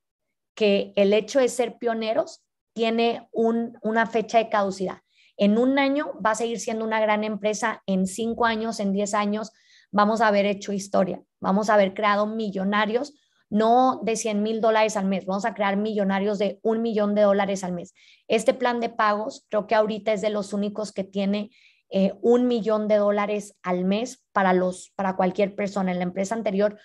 que el hecho de ser pioneros tiene una fecha de caducidad en un año va a seguir siendo una gran empresa, en cinco años, en diez años, vamos a haber hecho historia, vamos a haber creado millonarios, no de 100 mil dólares al mes, vamos a crear millonarios de un millón de dólares al mes. Este plan de pagos creo que ahorita es de los únicos que tiene eh, un millón de dólares al mes para, los, para cualquier persona. En la empresa anterior,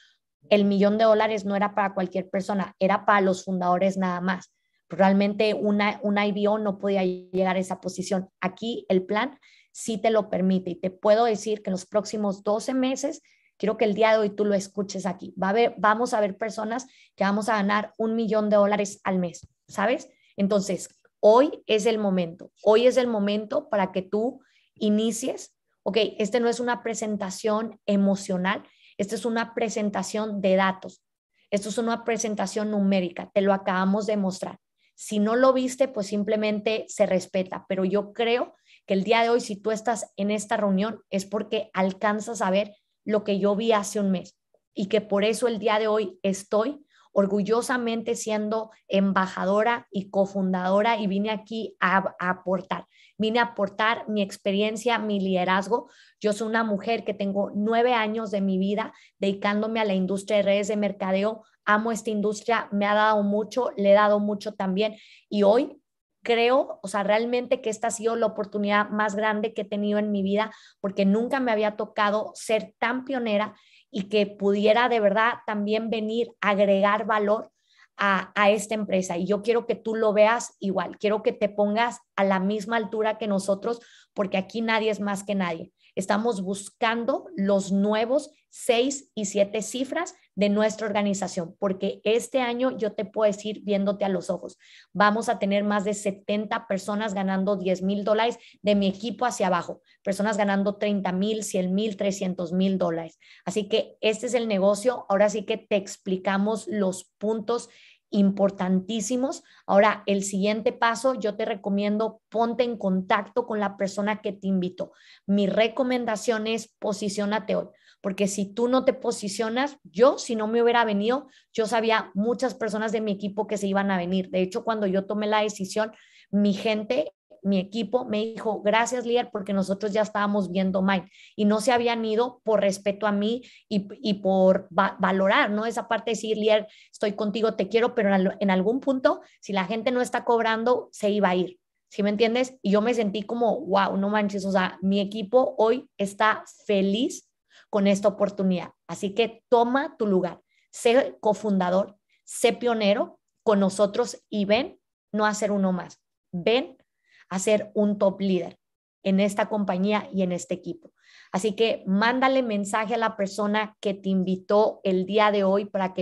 el millón de dólares no era para cualquier persona, era para los fundadores nada más realmente una, IBO no podía llegar a esa posición. Aquí el plan sí te lo permite y te puedo decir que en los próximos 12 meses, quiero que el día de hoy tú lo escuches aquí, a vamos a ver personas que vamos a ganar un millón de dólares al mes, ¿sabes? Entonces, hoy es el momento, hoy es el momento para que tú inicies, ok, este no es una presentación emocional, esta es una presentación de datos, esto es una presentación numérica, te lo acabamos de mostrar. Si no lo viste, pues simplemente se respeta, pero yo creo que el día de hoy, si tú estás en esta reunión, es porque alcanzas a ver lo que yo vi hace un mes y que por eso el día de hoy estoy orgullosamente siendo embajadora y cofundadora y vine aquí a, aportar. Vine a aportar mi experiencia, mi liderazgo. Yo soy una mujer que tengo nueve años de mi vida dedicándome a la industria de redes de mercadeo, amo esta industria, me ha dado mucho, le he dado mucho también y hoy creo, o sea, realmente que esta ha sido la oportunidad más grande que he tenido en mi vida porque nunca me había tocado ser tan pionera y que pudiera de verdad también venir a agregar valor a, a, esta empresa. Y yo quiero que tú lo veas igual, quiero que te pongas a la misma altura que nosotros porque aquí nadie es más que nadie. Estamos buscando los nuevos seis y siete cifras de nuestra organización, porque este año yo te puedo decir viéndote a los ojos, vamos a tener más de 70 personas ganando 10 mil dólares de mi equipo hacia abajo, personas ganando 30 mil, 100 mil, 300 mil dólares. Así que este es el negocio. Ahora sí que te explicamos los puntos importantísimos. Ahora, el siguiente paso, yo te recomiendo ponte en contacto con la persona que te invitó. Mi recomendación es posicionate hoy porque si tú no te posicionas, yo si no me hubiera venido, yo sabía muchas personas de mi equipo que se iban a venir. De hecho, cuando yo tomé la decisión, mi gente, mi equipo me dijo, gracias líder, porque nosotros ya estábamos viendo Mike. y no se habían ido por respeto a mí y, por valorar, ¿no? Esa parte de decir, líder, estoy contigo, te quiero, pero en algún punto, si la gente no está cobrando, se iba a ir. ¿sí me entiendes? Y yo me sentí como, wow, no manches, o sea, mi equipo hoy está feliz con esta oportunidad. Así que toma tu lugar, sé cofundador, sé pionero con nosotros y ven no a ser uno más, ven a ser un top líder en esta compañía y en este equipo. Así que mándale mensaje a la persona que te invitó el día de hoy para que